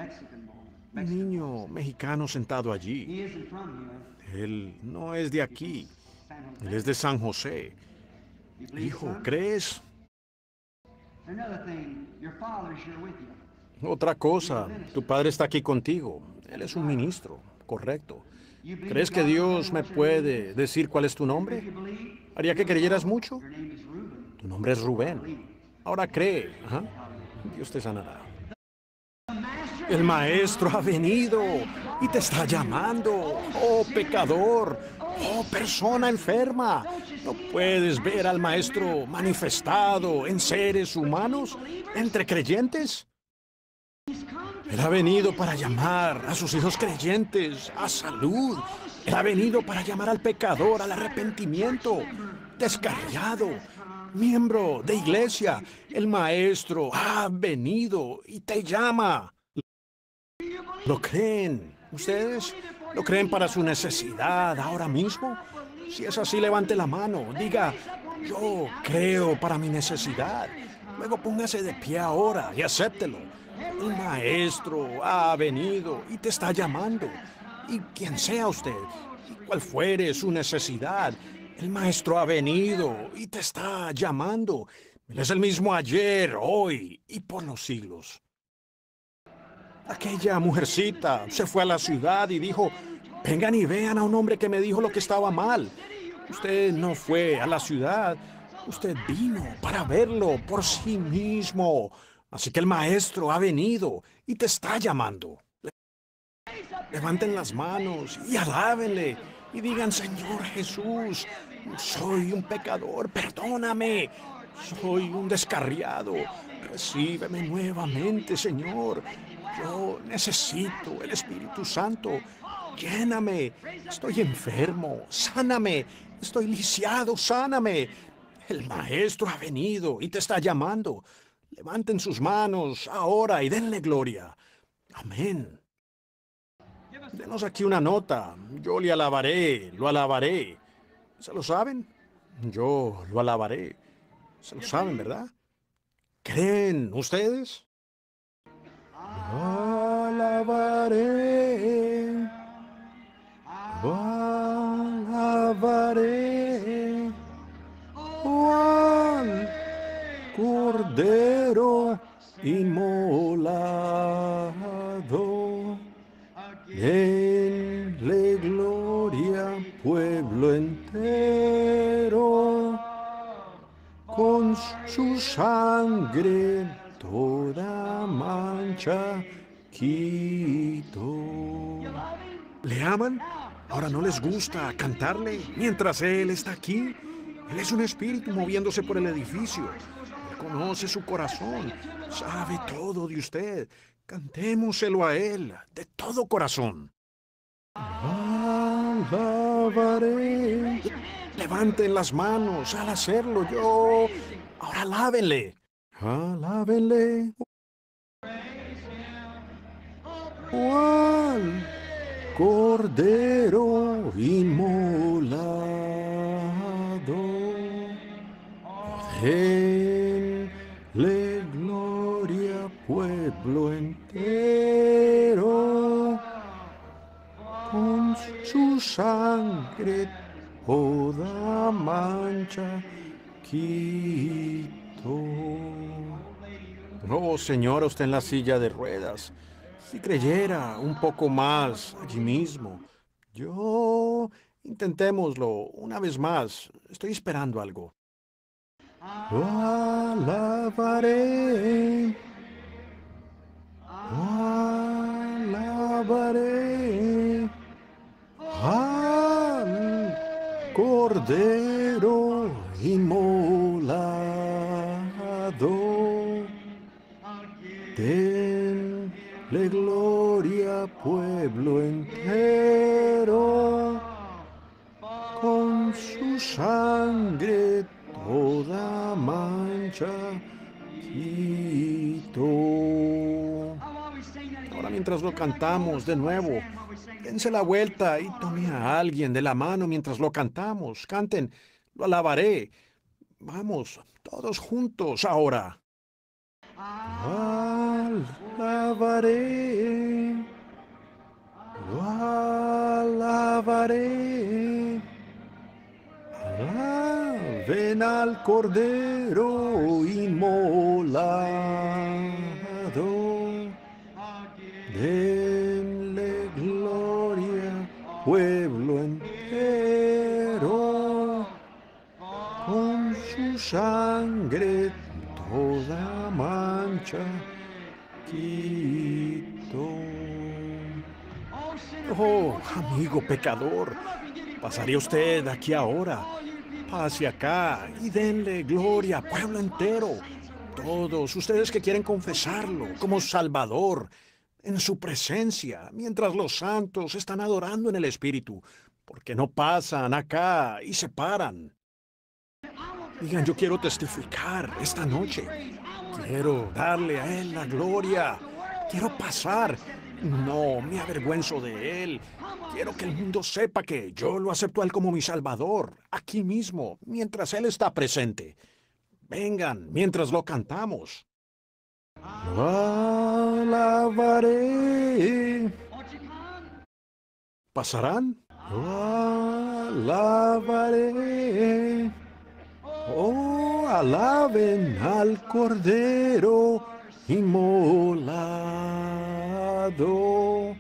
Un niño mexicano sentado allí. Él no es de aquí. Él es de San José. Hijo, ¿crees? Otra cosa, tu padre está aquí contigo. Él es un ministro, correcto. ¿Crees que Dios me puede decir cuál es tu nombre? ¿Haría que creyeras mucho? Tu nombre es Rubén. Ahora cree. Ajá. Dios te sanará. El maestro ha venido y te está llamando. Oh, pecador. Oh, persona enferma. ¿No puedes ver al maestro manifestado en seres humanos, entre creyentes? Él ha venido para llamar a sus hijos creyentes a salud. Él ha venido para llamar al pecador al arrepentimiento. Descarriado, miembro de iglesia, el maestro ha venido y te llama. ¿Lo creen? ¿Ustedes lo creen para su necesidad ahora mismo? Si es así, levante la mano. Diga, yo creo para mi necesidad. Luego póngase de pie ahora y acéptelo el maestro ha venido y te está llamando. Y quien sea usted, y cual fuere su necesidad, el maestro ha venido y te está llamando. es el mismo ayer, hoy y por los siglos. Aquella mujercita se fue a la ciudad y dijo, vengan y vean a un hombre que me dijo lo que estaba mal. Usted no fue a la ciudad, usted vino para verlo por sí mismo. Así que el maestro ha venido y te está llamando. Levanten las manos y alábenle y digan, Señor Jesús, soy un pecador, perdóname, soy un descarriado, recíbeme nuevamente, Señor. Yo necesito el Espíritu Santo, lléname, estoy enfermo, sáname, estoy lisiado, sáname. El Maestro ha venido y te está llamando. Levanten sus manos ahora y denle gloria. Amén. Denos aquí una nota. Yo le alabaré, lo alabaré. ¿Se lo saben? Yo lo alabaré. ¿Se lo saben, verdad? ¿Creen ustedes? Alabaré. Alabaré. alabaré. Cordero inmolado. la gloria, pueblo entero, con su sangre toda mancha quito. ¿Le aman? Ahora no les gusta cantarle mientras Él está aquí. Él es un espíritu moviéndose por el edificio conoce su corazón, sabe todo de usted. Cantémoselo a Él de todo corazón. Alabaré. Levanten las manos al hacerlo yo. Ahora alábenle. Alábenle. Juan, Cordero inmolado pueblo entero con su sangre toda mancha quito. No, señora, usted en la silla de ruedas. Si creyera un poco más allí mismo. Yo intentémoslo una vez más. Estoy esperando algo. Lo alabaré alabaré al Cordero inmolado. le gloria, pueblo entero, con su sangre toda mancha quitó mientras lo cantamos de nuevo. Dense la vuelta y tome a alguien de la mano mientras lo cantamos. Canten, lo alabaré. Vamos, todos juntos ahora. Alabaré, lo alabaré. ven al Cordero y mola pueblo entero con su sangre toda mancha quito. Oh, amigo pecador, pasaría usted aquí ahora. hacia acá y denle gloria, pueblo entero. Todos ustedes que quieren confesarlo como Salvador en su presencia, mientras los santos están adorando en el Espíritu, porque no pasan acá y se paran. Digan, yo quiero testificar esta noche. Quiero darle a Él la gloria. Quiero pasar. No, me avergüenzo de Él. Quiero que el mundo sepa que yo lo acepto a Él como mi Salvador, aquí mismo, mientras Él está presente. Vengan, mientras lo cantamos alabaré. ¿Pasarán? alabaré. Oh, alaben al Cordero inmolado.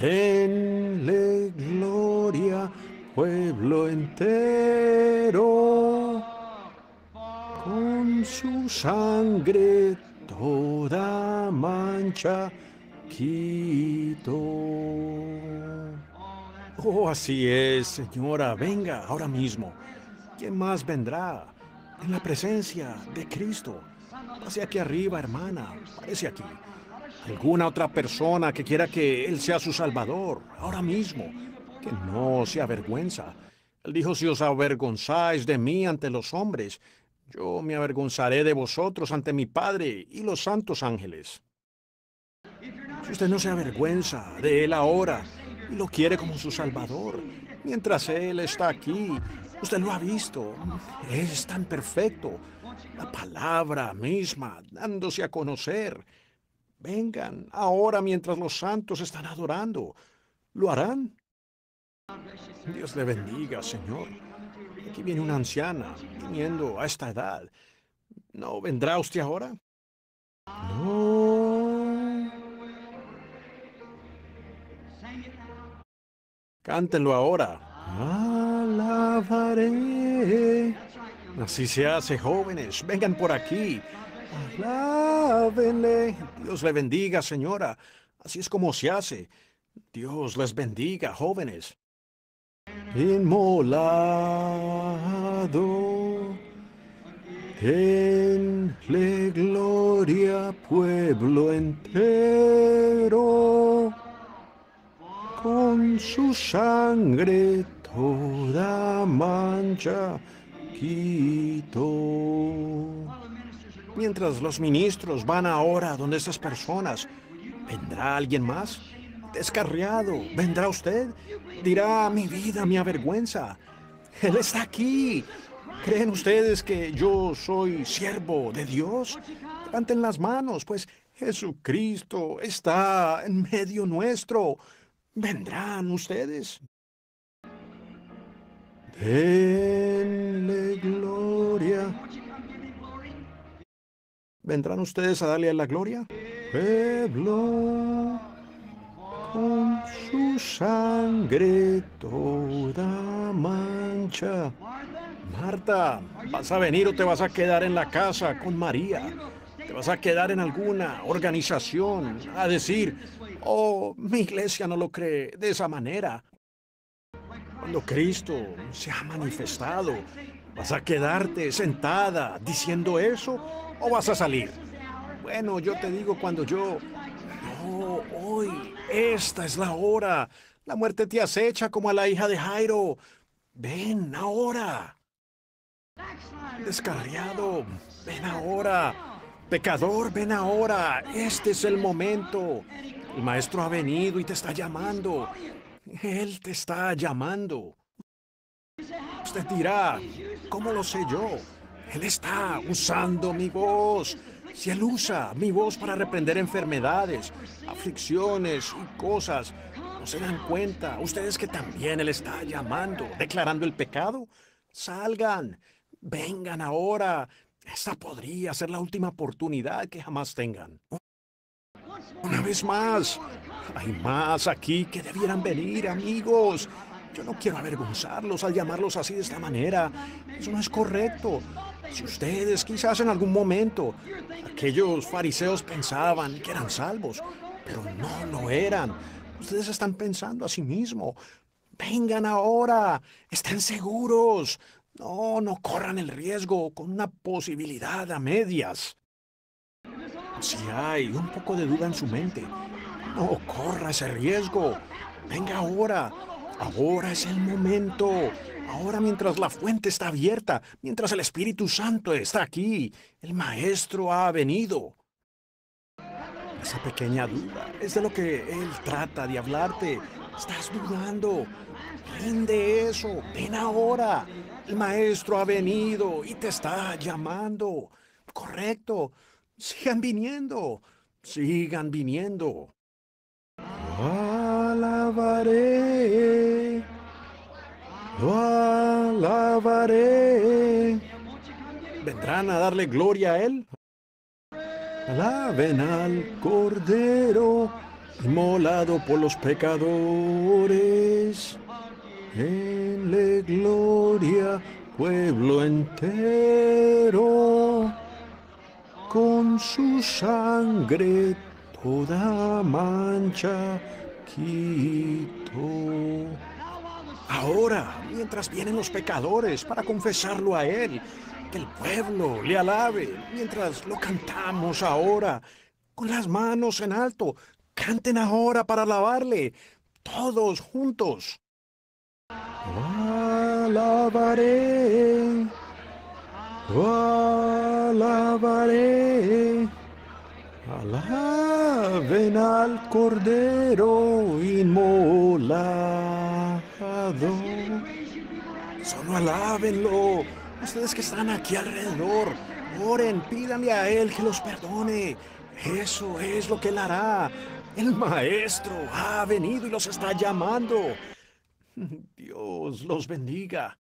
Denle gloria, pueblo entero. Con su sangre toda mancha quito. Oh, así es, señora, venga ahora mismo. ¿Quién más vendrá? En la presencia de Cristo. Pase aquí arriba, hermana. Parece aquí. Alguna otra persona que quiera que Él sea su Salvador, ahora mismo. Que no se avergüenza. Él dijo, si os avergonzáis de mí ante los hombres, yo me avergonzaré de vosotros ante mi Padre y los santos ángeles. Si usted no se avergüenza de Él ahora y lo quiere como su Salvador, mientras Él está aquí, usted lo ha visto, es tan perfecto, la palabra misma dándose a conocer. Vengan ahora mientras los santos están adorando. ¿Lo harán? Dios le bendiga, Señor. Aquí viene una anciana, viniendo a esta edad. ¿No vendrá usted ahora? No. Cántenlo ahora. Alabaré. Así se hace, jóvenes. Vengan por aquí. Dios le bendiga, señora. Así es como se hace. Dios les bendiga, jóvenes inmolado. la gloria, pueblo entero, con su sangre toda mancha quito. Mientras los ministros van ahora donde estas personas, ¿vendrá alguien más? descarriado, vendrá usted, dirá mi vida, mi avergüenza. Él está aquí. ¿Creen ustedes que yo soy siervo de Dios? Levanten las manos, pues Jesucristo está en medio nuestro. ¿Vendrán ustedes? Denle gloria. ¿Vendrán ustedes a darle a la gloria? con su sangre toda mancha. Marta, ¿vas a venir o te vas a quedar en la casa con María? ¿Te vas a quedar en alguna organización a decir, oh, mi iglesia no lo cree de esa manera? Cuando Cristo se ha manifestado, ¿vas a quedarte sentada diciendo eso o vas a salir? Bueno, yo te digo cuando yo... No, hoy esta es la hora. La muerte te acecha como a la hija de Jairo. Ven ahora. Descarriado, ven ahora. Pecador, ven ahora. Este es el momento. El maestro ha venido y te está llamando. Él te está llamando. Usted dirá, ¿cómo lo sé yo? Él está usando mi voz. Si Él usa mi voz para reprender enfermedades, aflicciones y cosas, ¿no se dan cuenta ustedes que también Él está llamando, declarando el pecado? Salgan, vengan ahora. Esta podría ser la última oportunidad que jamás tengan. Una vez más, hay más aquí que debieran venir, amigos. Yo no quiero avergonzarlos al llamarlos así de esta manera. Eso no es correcto. Si ustedes quizás en algún momento, aquellos fariseos pensaban que eran salvos, pero no lo eran. Ustedes están pensando a sí mismo. Vengan ahora, estén seguros. No, no corran el riesgo con una posibilidad a medias. Si hay un poco de duda en su mente, no corra ese riesgo. Venga ahora, Ahora es el momento. Ahora mientras la fuente está abierta, mientras el Espíritu Santo está aquí, el Maestro ha venido. Esa pequeña duda es de lo que Él trata de hablarte. Estás dudando. de eso. Ven ahora. El Maestro ha venido y te está llamando. Correcto. Sigan viniendo. Sigan viniendo. Ah alabaré, lo alabaré. Vendrán a darle gloria a Él. Alaben al Cordero, inmolado por los pecadores. Denle gloria, pueblo entero, con su sangre toda mancha Ahora, mientras vienen los pecadores para confesarlo a Él, que el pueblo le alabe, mientras lo cantamos ahora, con las manos en alto, canten ahora para alabarle, todos juntos. Alabaré, alabaré. Alaben al Cordero inmolado. Solo alábenlo. Ustedes que están aquí alrededor, oren, pídanle a Él que los perdone. Eso es lo que Él hará. El Maestro ha venido y los está llamando. Dios los bendiga.